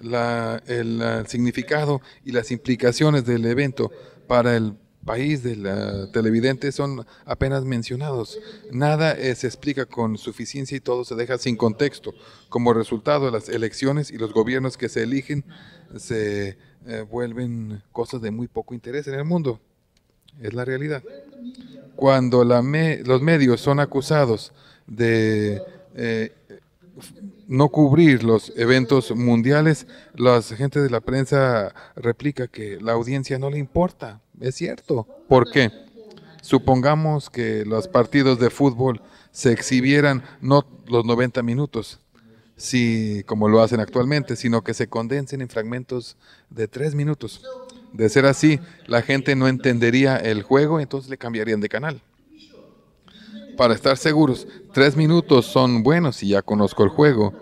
La, el significado y las implicaciones del evento para el país de la televidente son apenas mencionados. Nada eh, se explica con suficiencia y todo se deja sin contexto. Como resultado, las elecciones y los gobiernos que se eligen se eh, vuelven cosas de muy poco interés en el mundo. Es la realidad. Cuando la los medios son acusados de eh, no cubrir los eventos mundiales, la gente de la prensa replica que la audiencia no le importa. Es cierto. ¿Por qué? Supongamos que los partidos de fútbol se exhibieran no los 90 minutos, si, como lo hacen actualmente, sino que se condensen en fragmentos de 3 minutos. De ser así, la gente no entendería el juego, entonces le cambiarían de canal para estar seguros, tres minutos son buenos si ya conozco el juego,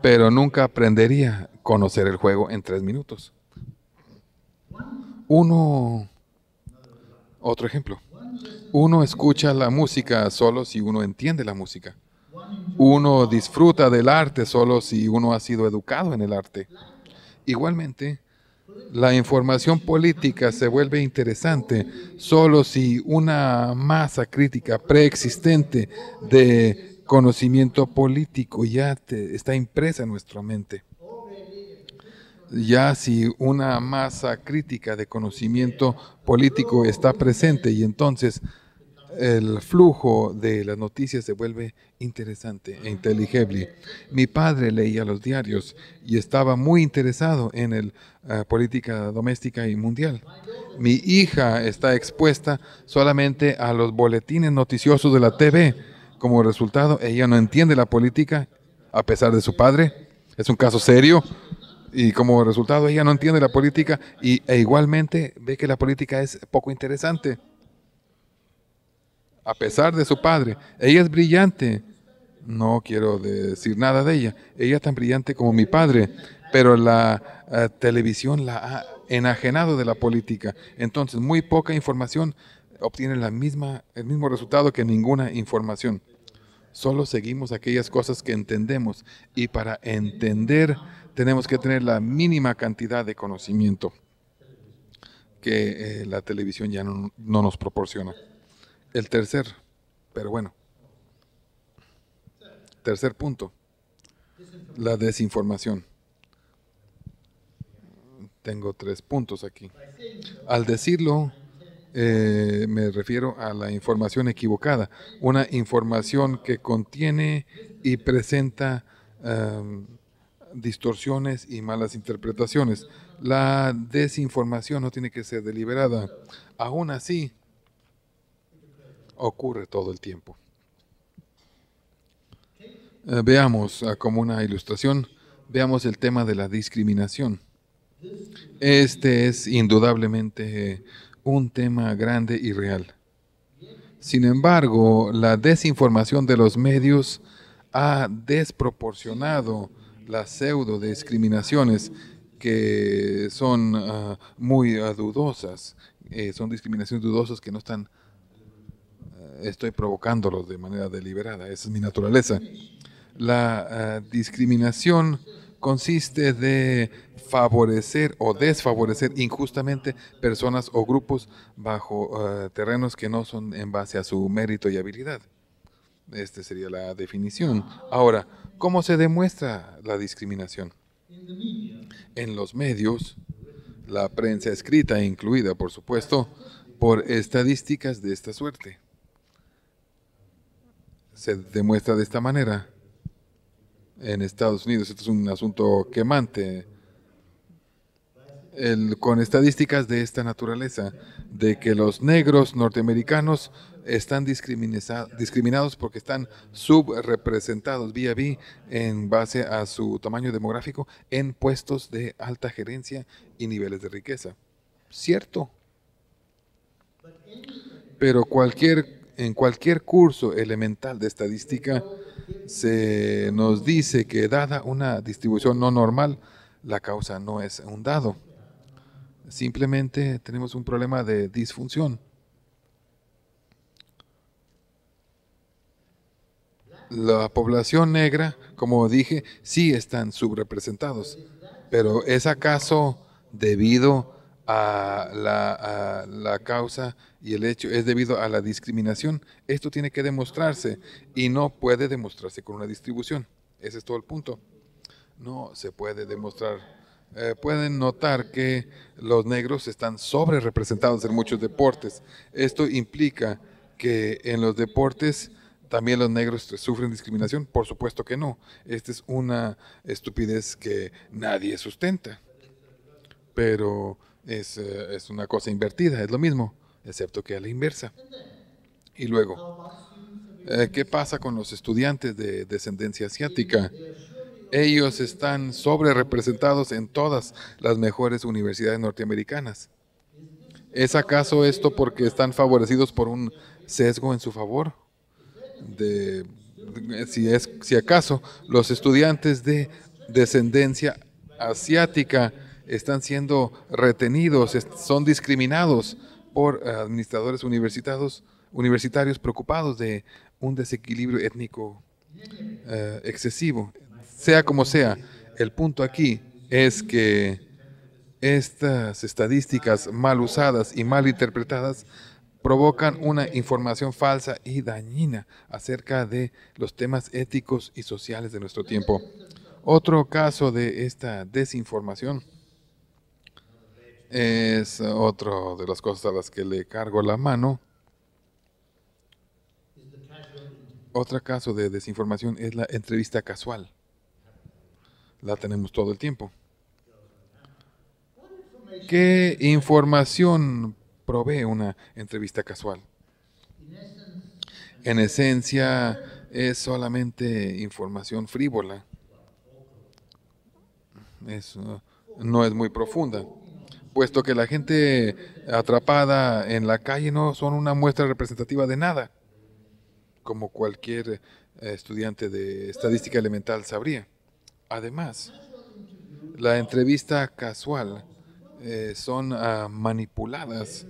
pero nunca aprendería a conocer el juego en tres minutos. Uno, otro ejemplo, uno escucha la música solo si uno entiende la música. Uno disfruta del arte solo si uno ha sido educado en el arte. Igualmente, la información política se vuelve interesante solo si una masa crítica preexistente de conocimiento político ya está impresa en nuestra mente. Ya si una masa crítica de conocimiento político está presente y entonces el flujo de las noticias se vuelve interesante e inteligible. Mi padre leía los diarios y estaba muy interesado en la eh, política doméstica y mundial. Mi hija está expuesta solamente a los boletines noticiosos de la TV. Como resultado, ella no entiende la política a pesar de su padre. Es un caso serio. Y como resultado, ella no entiende la política y, e igualmente ve que la política es poco interesante a pesar de su padre. Ella es brillante. No quiero decir nada de ella. Ella es tan brillante como mi padre, pero la eh, televisión la ha enajenado de la política. Entonces, muy poca información obtiene el mismo resultado que ninguna información. Solo seguimos aquellas cosas que entendemos y para entender tenemos que tener la mínima cantidad de conocimiento que eh, la televisión ya no nos proporciona. El tercer, pero bueno. Tercer punto, la desinformación. Tengo tres puntos aquí. Al decirlo, eh, me refiero a la información equivocada, una información que contiene y presenta em, distorsiones y malas interpretaciones. La desinformación no tiene que ser deliberada. Aún así, ocurre todo el tiempo. Eh, veamos ah, como una ilustración, veamos el tema de la discriminación. Este es indudablemente eh, un tema grande y real. Sin embargo, la desinformación de los medios ha desproporcionado las pseudo discriminaciones que son ah, muy ah, dudosas, eh, son discriminaciones dudosas que no están estoy provocándolo de manera deliberada, esa es mi naturaleza. La eh, discriminación consiste de favorecer o desfavorecer injustamente personas o grupos bajo eh, terrenos que no son en base a su mérito y habilidad. Esta sería la definición. Ahora, ¿cómo se demuestra la discriminación? En los medios, la prensa escrita incluida, por supuesto, por estadísticas de esta suerte se demuestra de esta manera en Estados Unidos. Esto es un asunto quemante. con estadísticas de esta naturaleza, de que los negros norteamericanos están discriminados porque están subrepresentados vía vía en base a su tamaño demográfico en puestos de alta gerencia y niveles de riqueza. Cierto. Pero cualquier en cualquier curso elemental de estadística se nos dice que dada una distribución no normal, la causa no es un dado. Simplemente tenemos un problema de disfunción. La población negra, como dije, sí están subrepresentados, pero ¿es acaso debido a a la, causa y el hecho es debido a la discriminación. Esto tiene que demostrarse y no puede demostrarse con una distribución. Ese es todo el punto. No se puede demostrar. Eh, pueden notar que los negros están sobre representados en muchos deportes. Esto implica que en los deportes también los negros sufren discriminación. Por supuesto que no. Esta es una estupidez que nadie sustenta. Pero eh, es, una cosa invertida, es lo mismo, excepto que a la inversa. Y luego, eh, ¿qué pasa con los estudiantes de descendencia asiática? Ellos están sobre representados en todas las mejores universidades norteamericanas. ¿Es acaso esto porque están favorecidos por un sesgo en su favor? si, es, si acaso los estudiantes de descendencia asiática están siendo retenidos, son discriminados por administradores universitarios, preocupados de un desequilibrio étnico eh, excesivo. Sea como sea, el punto aquí es que estas estadísticas mal usadas y mal interpretadas provocan una información falsa y dañina acerca de los temas éticos y sociales de nuestro tiempo. Otro caso de esta desinformación es otro de las cosas a las que le cargo la mano. Otro caso de desinformación es la entrevista casual. La tenemos todo el tiempo. ¿Qué información provee una entrevista casual? En esencia, es solamente información frívola. no es muy profunda puesto que la gente atrapada en la calle no son una muestra representativa de nada, como cualquier estudiante de estadística elemental sabría. Además, la entrevista casual eh, son ah, manipuladas,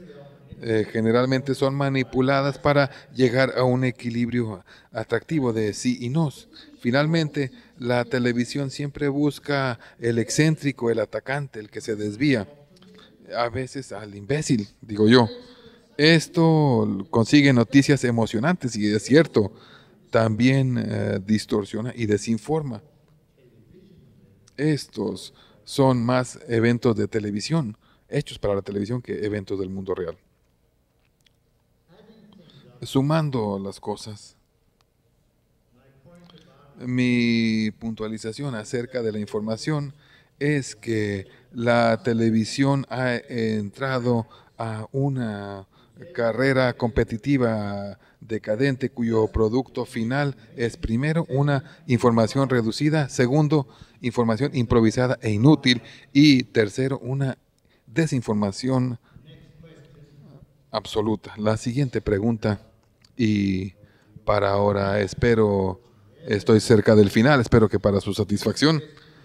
eh, generalmente son manipuladas para llegar a un equilibrio atractivo de sí y no. Finalmente, la televisión siempre busca el excéntrico, el atacante, el que se desvía a veces al imbécil, digo yo. Esto consigue noticias emocionantes y es cierto, también eh, distorsiona y desinforma. Estos son más eventos de televisión, hechos para la televisión que eventos del mundo real. Sumando las cosas, mi puntualización acerca de la información es que la televisión ha entrado a una carrera competitiva decadente cuyo producto final es primero una información reducida, segundo información improvisada e inútil y tercero una desinformación absoluta. La siguiente pregunta y para ahora espero, estoy cerca del final, espero que para su satisfacción.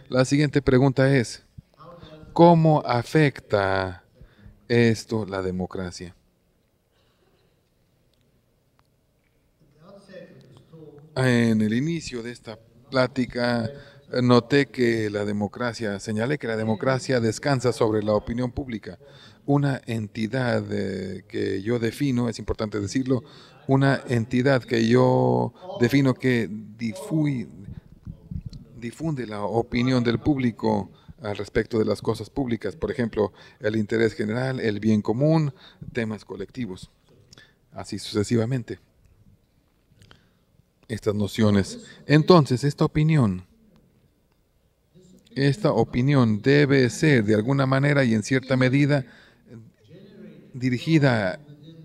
La siguiente pregunta es, ¿Cómo afecta esto la democracia? En el inicio de esta plática eh, noté que la democracia, señalé que la democracia descansa sobre la opinión pública. Una entidad eh, que yo defino, es importante decirlo, una entidad que yo defino que difunde la opinión del público al respecto de las cosas públicas, por ejemplo, el interés general, el bien común, temas colectivos, así sucesivamente. Estas nociones. Entonces, esta opinión, esta opinión debe ser de alguna manera y en cierta medida dirigida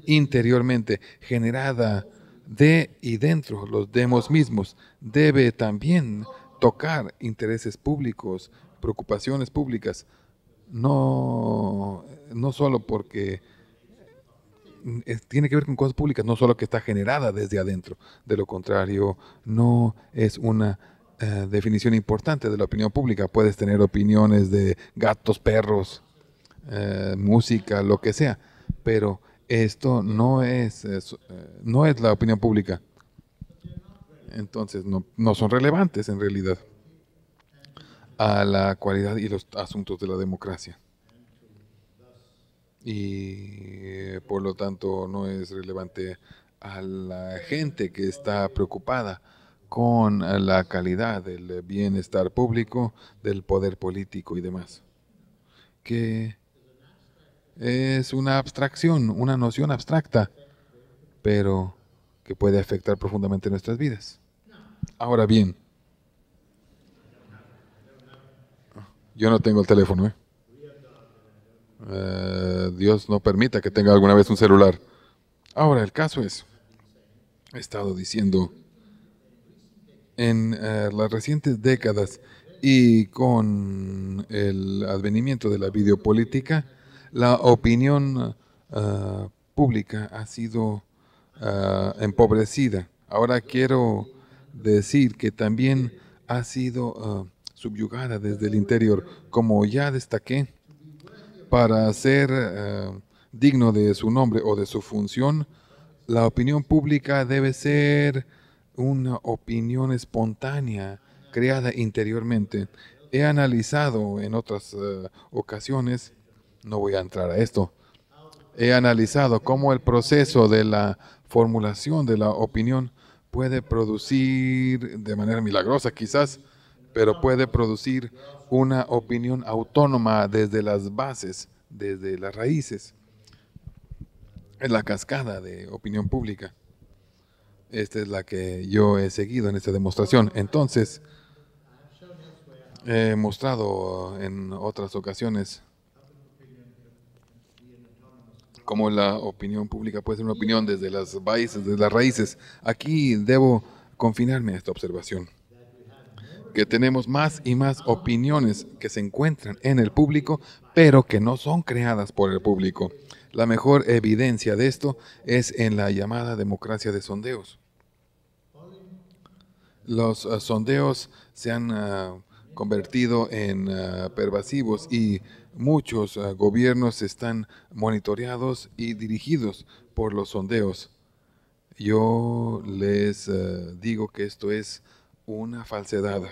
interiormente, generada de y dentro los demos mismos. Debe también tocar intereses públicos, preocupaciones públicas, no, no solo porque eh, tiene que ver con cosas públicas, no solo que está generada desde adentro, de lo contrario, no es una eh, definición importante de la opinión pública, puedes tener opiniones de gatos, perros, eh, música, lo que sea, pero esto no es, no es la opinión pública. Entonces no son relevantes en realidad a la cualidad y los asuntos de la democracia. Y eh, por lo tanto no es relevante a la gente que está preocupada con la calidad del bienestar público, del poder político y demás. Que es una abstracción, una noción abstracta, pero que puede afectar profundamente nuestras vidas. Ahora bien, Yo no tengo el teléfono, ¿eh? Eh, Dios no permita que tenga alguna vez un celular. Ahora, el caso es, he estado diciendo, en eh, las recientes décadas y con el advenimiento de la videopolítica, la opinión pública ha sido empobrecida. Ahora quiero decir que también ha sido subyugada desde el interior, como ya destaqué, para ser eh, digno de su nombre o de su función, la opinión pública debe ser una opinión espontánea creada interiormente. He analizado en otras eh, ocasiones, no voy a entrar a esto, he analizado cómo el proceso de la formulación de la opinión puede producir de manera milagrosa quizás pero puede producir una opinión autónoma desde las bases, desde las raíces. Es la cascada de opinión pública. Esta es la que yo he seguido en esta demostración. Entonces, he mostrado en otras ocasiones cómo la opinión pública puede ser una opinión desde las bases, desde las raíces. Aquí debo confinarme a esta observación que tenemos más y más opiniones que se encuentran en el público, pero que no son creadas por el público. La mejor evidencia de esto es en la llamada democracia de sondeos. Los ah, sondeos se han ah, convertido en ah, pervasivos y muchos gobiernos están monitoreados y dirigidos por los sondeos. Yo les digo que esto es una falsedad.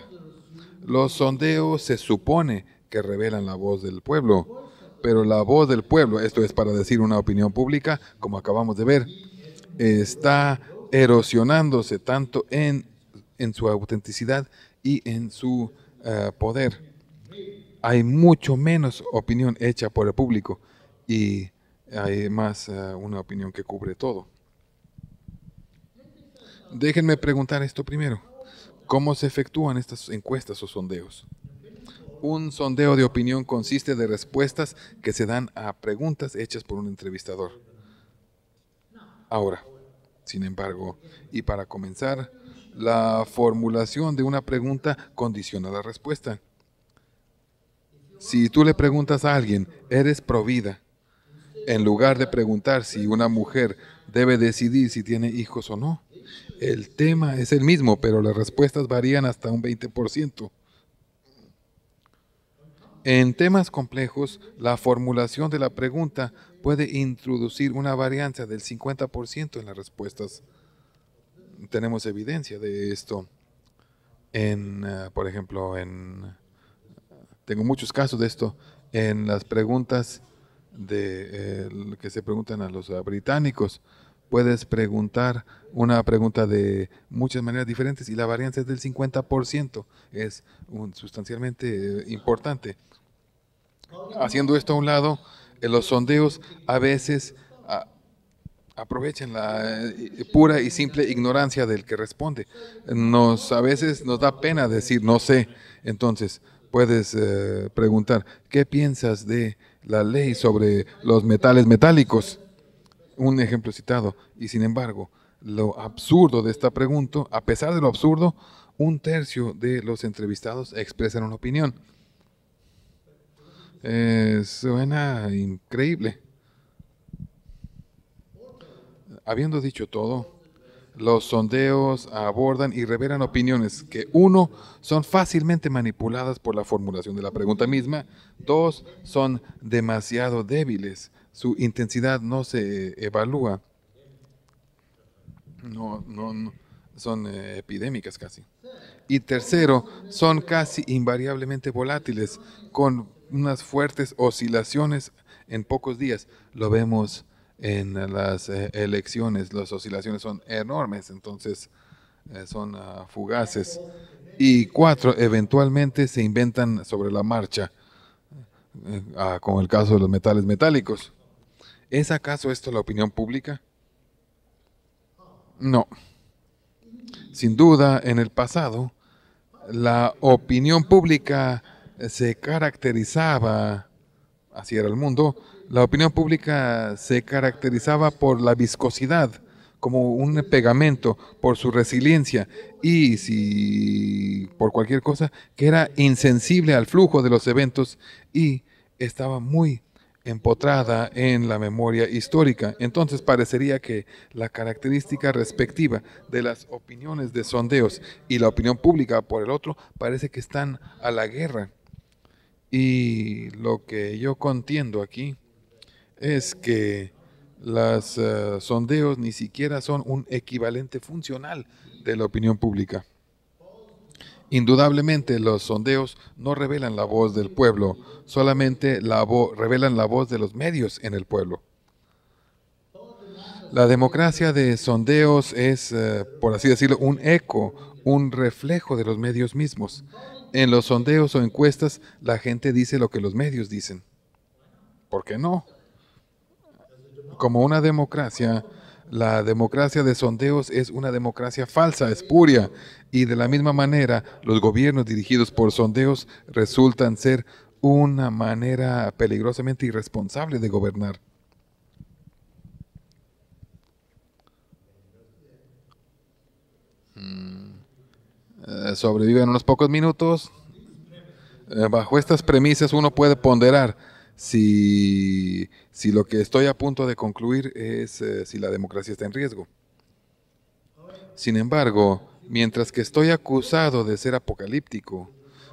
Los sondeos se supone que revelan la voz del pueblo, pero la voz del pueblo, esto es para decir una opinión pública, como acabamos de ver, está erosionándose tanto en, su autenticidad y en su eh, poder. Hay mucho menos opinión hecha por el público y hay más eh, una opinión que cubre todo. Déjenme preguntar esto primero. ¿Cómo se efectúan estas encuestas o sondeos? Un sondeo de opinión consiste de respuestas que se dan a preguntas hechas por un entrevistador. Ahora, sin embargo, y para comenzar, la formulación de una pregunta condiciona la respuesta. Si tú le preguntas a alguien, ¿eres provida? En lugar de preguntar si una mujer debe decidir si tiene hijos o no, el tema es el mismo, pero las respuestas varían hasta un 20%. En temas complejos, la formulación de la pregunta puede introducir una varianza del 50% en las respuestas. Tenemos evidencia de esto. En, eh, por ejemplo, en tengo muchos casos de esto en las preguntas de eh, que se preguntan a los británicos puedes preguntar una pregunta de muchas maneras diferentes y la varianza es del 50%, es un, sustancialmente eh, importante. Haciendo esto a un lado, los sondeos a veces ah, aprovechan la eh, pura y simple ignorancia del que responde. Nos, a veces nos da pena decir no sé, entonces puedes eh, preguntar, ¿qué piensas de la ley sobre los metales metálicos? un ejemplo citado. Y sin embargo, lo absurdo de esta pregunta, a pesar de lo absurdo, un tercio de los entrevistados expresan una opinión. Eh, suena increíble. Habiendo dicho todo, los sondeos abordan y revelan opiniones que, uno, son fácilmente manipuladas por la formulación de la pregunta misma, dos, son demasiado débiles su intensidad no se evalúa. No, son eh, epidémicas casi. Y tercero, son casi invariablemente volátiles, con unas fuertes oscilaciones en pocos días. Lo vemos en las eh, elecciones, las oscilaciones son enormes, entonces eh, son ah, fugaces. Y cuatro, eventualmente se inventan sobre la marcha, ah, como el caso de los metales metálicos. ¿Es acaso esto la opinión pública? No. Sin duda, en el pasado, la opinión pública se caracterizaba, así era el mundo, la opinión pública se caracterizaba por la viscosidad, como un pegamento, por su resiliencia y si por cualquier cosa, que era insensible al flujo de los eventos y estaba muy empotrada en la memoria histórica. Entonces parecería que la característica respectiva de las opiniones de sondeos y la opinión pública, por el otro, parece que están a la guerra. Y lo que yo contiendo aquí es que los eh, sondeos ni siquiera son un equivalente funcional de la opinión pública. Indudablemente los sondeos no revelan la voz del pueblo, solamente la revelan la voz de los medios en el pueblo. La democracia de sondeos es, eh, por así decirlo, un eco, un reflejo de los medios mismos. En los sondeos o encuestas la gente dice lo que los medios dicen. ¿Por qué no? Como una democracia, la democracia de sondeos es una democracia falsa, espuria, y de la misma manera los gobiernos dirigidos por sondeos resultan ser una manera peligrosamente irresponsable de gobernar. Mm. Eh, sobreviven unos pocos minutos. Eh, bajo estas premisas uno puede ponderar si, lo que estoy a punto de concluir es eh, si la democracia está en riesgo. Sin embargo, mientras que estoy acusado de ser apocalíptico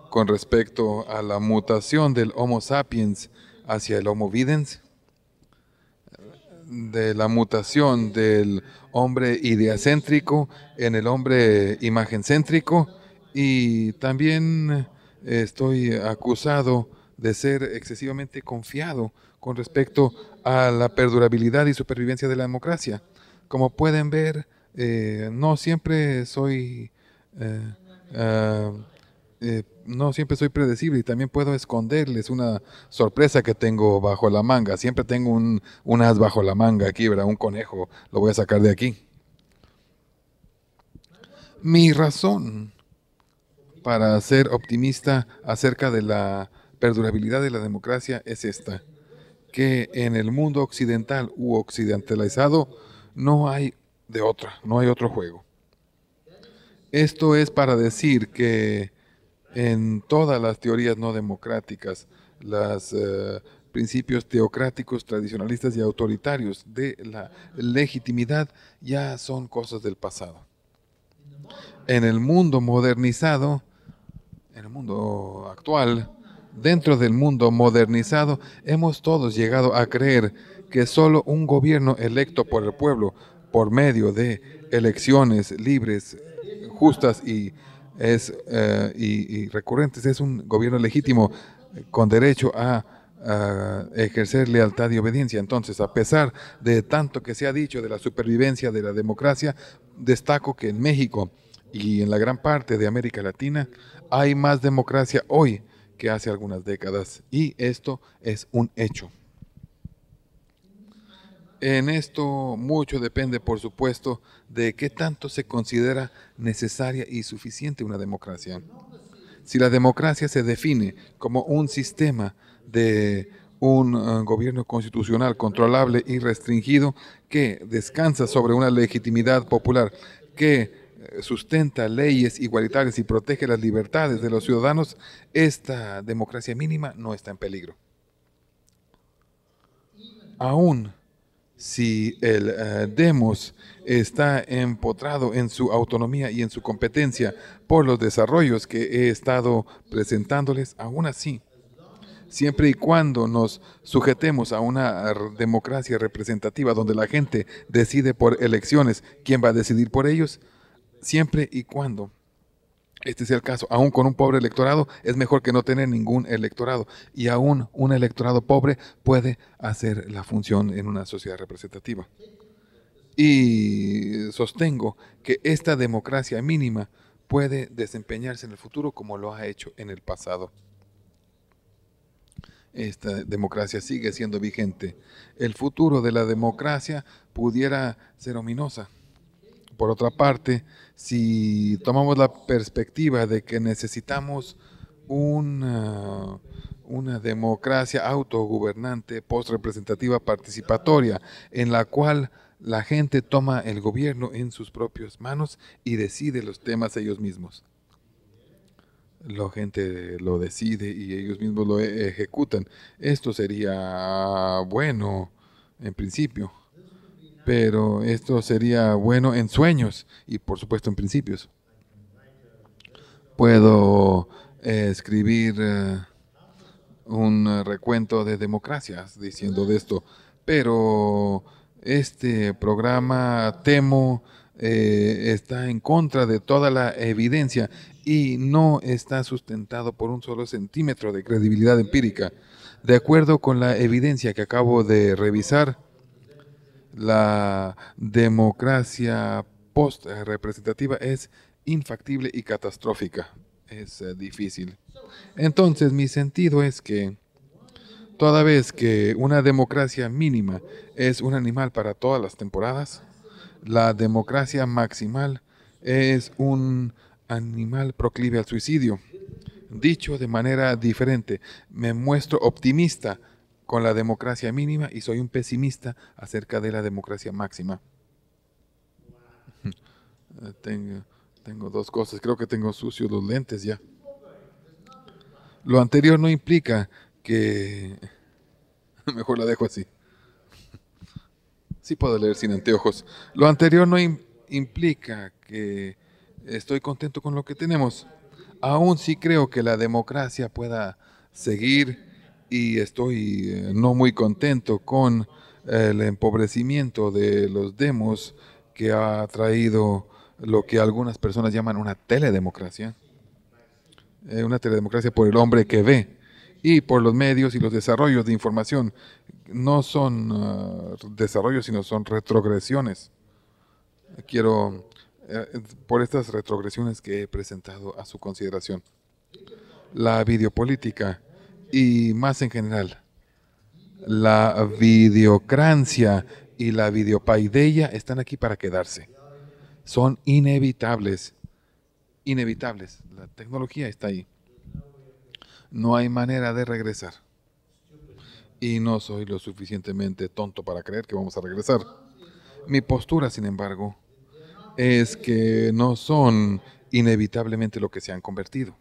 con respecto a la mutación del Homo sapiens hacia el Homo videns, de la mutación del hombre ideacéntrico en el hombre imagencéntrico y también estoy acusado de ser excesivamente confiado con respecto a la perdurabilidad y supervivencia de la democracia. Como pueden ver, eh, no siempre soy eh, ah, eh, no siempre soy predecible y también puedo esconderles una sorpresa que tengo bajo la manga. Siempre tengo un, as bajo la manga aquí, Un conejo. Lo voy a sacar de aquí. Mi razón para ser optimista acerca de la perdurabilidad de la democracia es esta, que en el mundo occidental u occidentalizado no hay de otra, no hay otro juego. Esto es para decir que en todas las teorías no democráticas, los eh, principios teocráticos, tradicionalistas y autoritarios de la legitimidad ya son cosas del pasado. En el mundo modernizado, en el mundo actual, Dentro del mundo modernizado hemos todos llegado a creer que solo un gobierno electo por el pueblo, por medio de elecciones libres, justas y, es, eh, y, recurrentes, es un gobierno legítimo con derecho a ejercer lealtad y obediencia. Entonces, a pesar de tanto que se ha dicho de la supervivencia de la democracia, destaco que en México y en la gran parte de América Latina hay más democracia hoy que hace algunas décadas. Y esto es un hecho. En esto mucho depende, por supuesto, de qué tanto se considera necesaria y suficiente una democracia. Si la democracia se define como un sistema de un eh, gobierno constitucional controlable y restringido que descansa sobre una legitimidad popular que sustenta leyes igualitarias y protege las libertades de los ciudadanos, esta democracia mínima no está en peligro. Aún si el eh, demos está empotrado en su autonomía y en su competencia por los desarrollos que he estado presentándoles, aún así, siempre y cuando nos sujetemos a una democracia representativa donde la gente decide por elecciones quién va a decidir por ellos, siempre y cuando este sea el caso, aún con un pobre electorado es mejor que no tener ningún electorado y aún un electorado pobre puede hacer la función en una sociedad representativa. Y sostengo que esta democracia mínima puede desempeñarse en el futuro como lo ha hecho en el pasado. Esta democracia sigue siendo vigente. El futuro de la democracia pudiera ser ominosa. Por otra parte, si tomamos la perspectiva de que necesitamos una, democracia autogobernante, postrepresentativa, participatoria, en la cual la gente toma el gobierno en sus propias manos y decide los temas ellos mismos. La gente lo decide y ellos mismos lo e-, ejecutan. Esto sería bueno en principio pero esto sería bueno en sueños y por supuesto en principios. Puedo eh, escribir eh, un recuento de democracias diciendo de esto, pero este programa temo eh, está en contra de toda la evidencia y no está sustentado por un solo centímetro de credibilidad empírica. De acuerdo con la evidencia que acabo de revisar, la democracia post-representativa es infactible y catastrófica. Es eh, difícil. Entonces, mi sentido es que toda vez que una democracia mínima es un animal para todas las temporadas, la democracia maximal es un animal proclive al suicidio. Dicho de manera diferente, me muestro optimista con la democracia mínima y soy un pesimista acerca de la democracia máxima. Tengo, dos cosas, creo que tengo sucios los lentes ya. Lo anterior no implica que... Mejor la dejo así. Sí puedo leer sin anteojos. Lo anterior no implica que estoy contento con lo que tenemos. Aún sí creo que la democracia pueda seguir y estoy eh, no muy contento con eh, el empobrecimiento de los demos que ha traído lo que algunas personas llaman una teledemocracia. Eh, una teledemocracia por el hombre que ve y por los medios y los desarrollos de información. No son ah, desarrollos, sino son retrogresiones. Quiero, por estas retrogresiones que he presentado a su consideración. La videopolítica y más en general. La videocrancia y la videopaideia están aquí para quedarse. Son inevitables. Inevitables. La tecnología está ahí. No hay manera de regresar. Y no soy lo suficientemente tonto para creer que vamos a regresar. Mi postura, sin embargo, es que no son inevitablemente lo que se han convertido.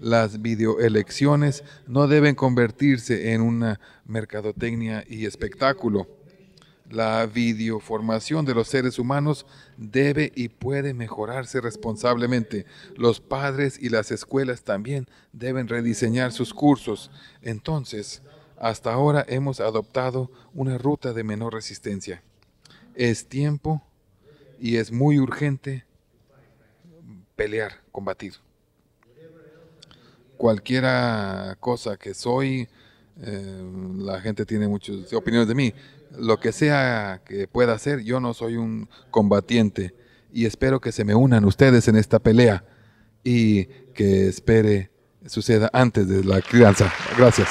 Las videoelecciones no deben convertirse en una mercadotecnia y espectáculo. La videoformación de los seres humanos debe y puede mejorarse responsablemente. Los padres y las escuelas también deben rediseñar sus cursos. Entonces, hasta ahora hemos adoptado una ruta de menor resistencia. Es tiempo y es muy urgente pelear, combatir cualquiera cosa que soy, eh, la gente tiene muchas opiniones de mí. Lo que sea que pueda hacer, yo no soy un combatiente y espero que se me unan ustedes en esta pelea y que espere suceda antes de la crianza. Gracias.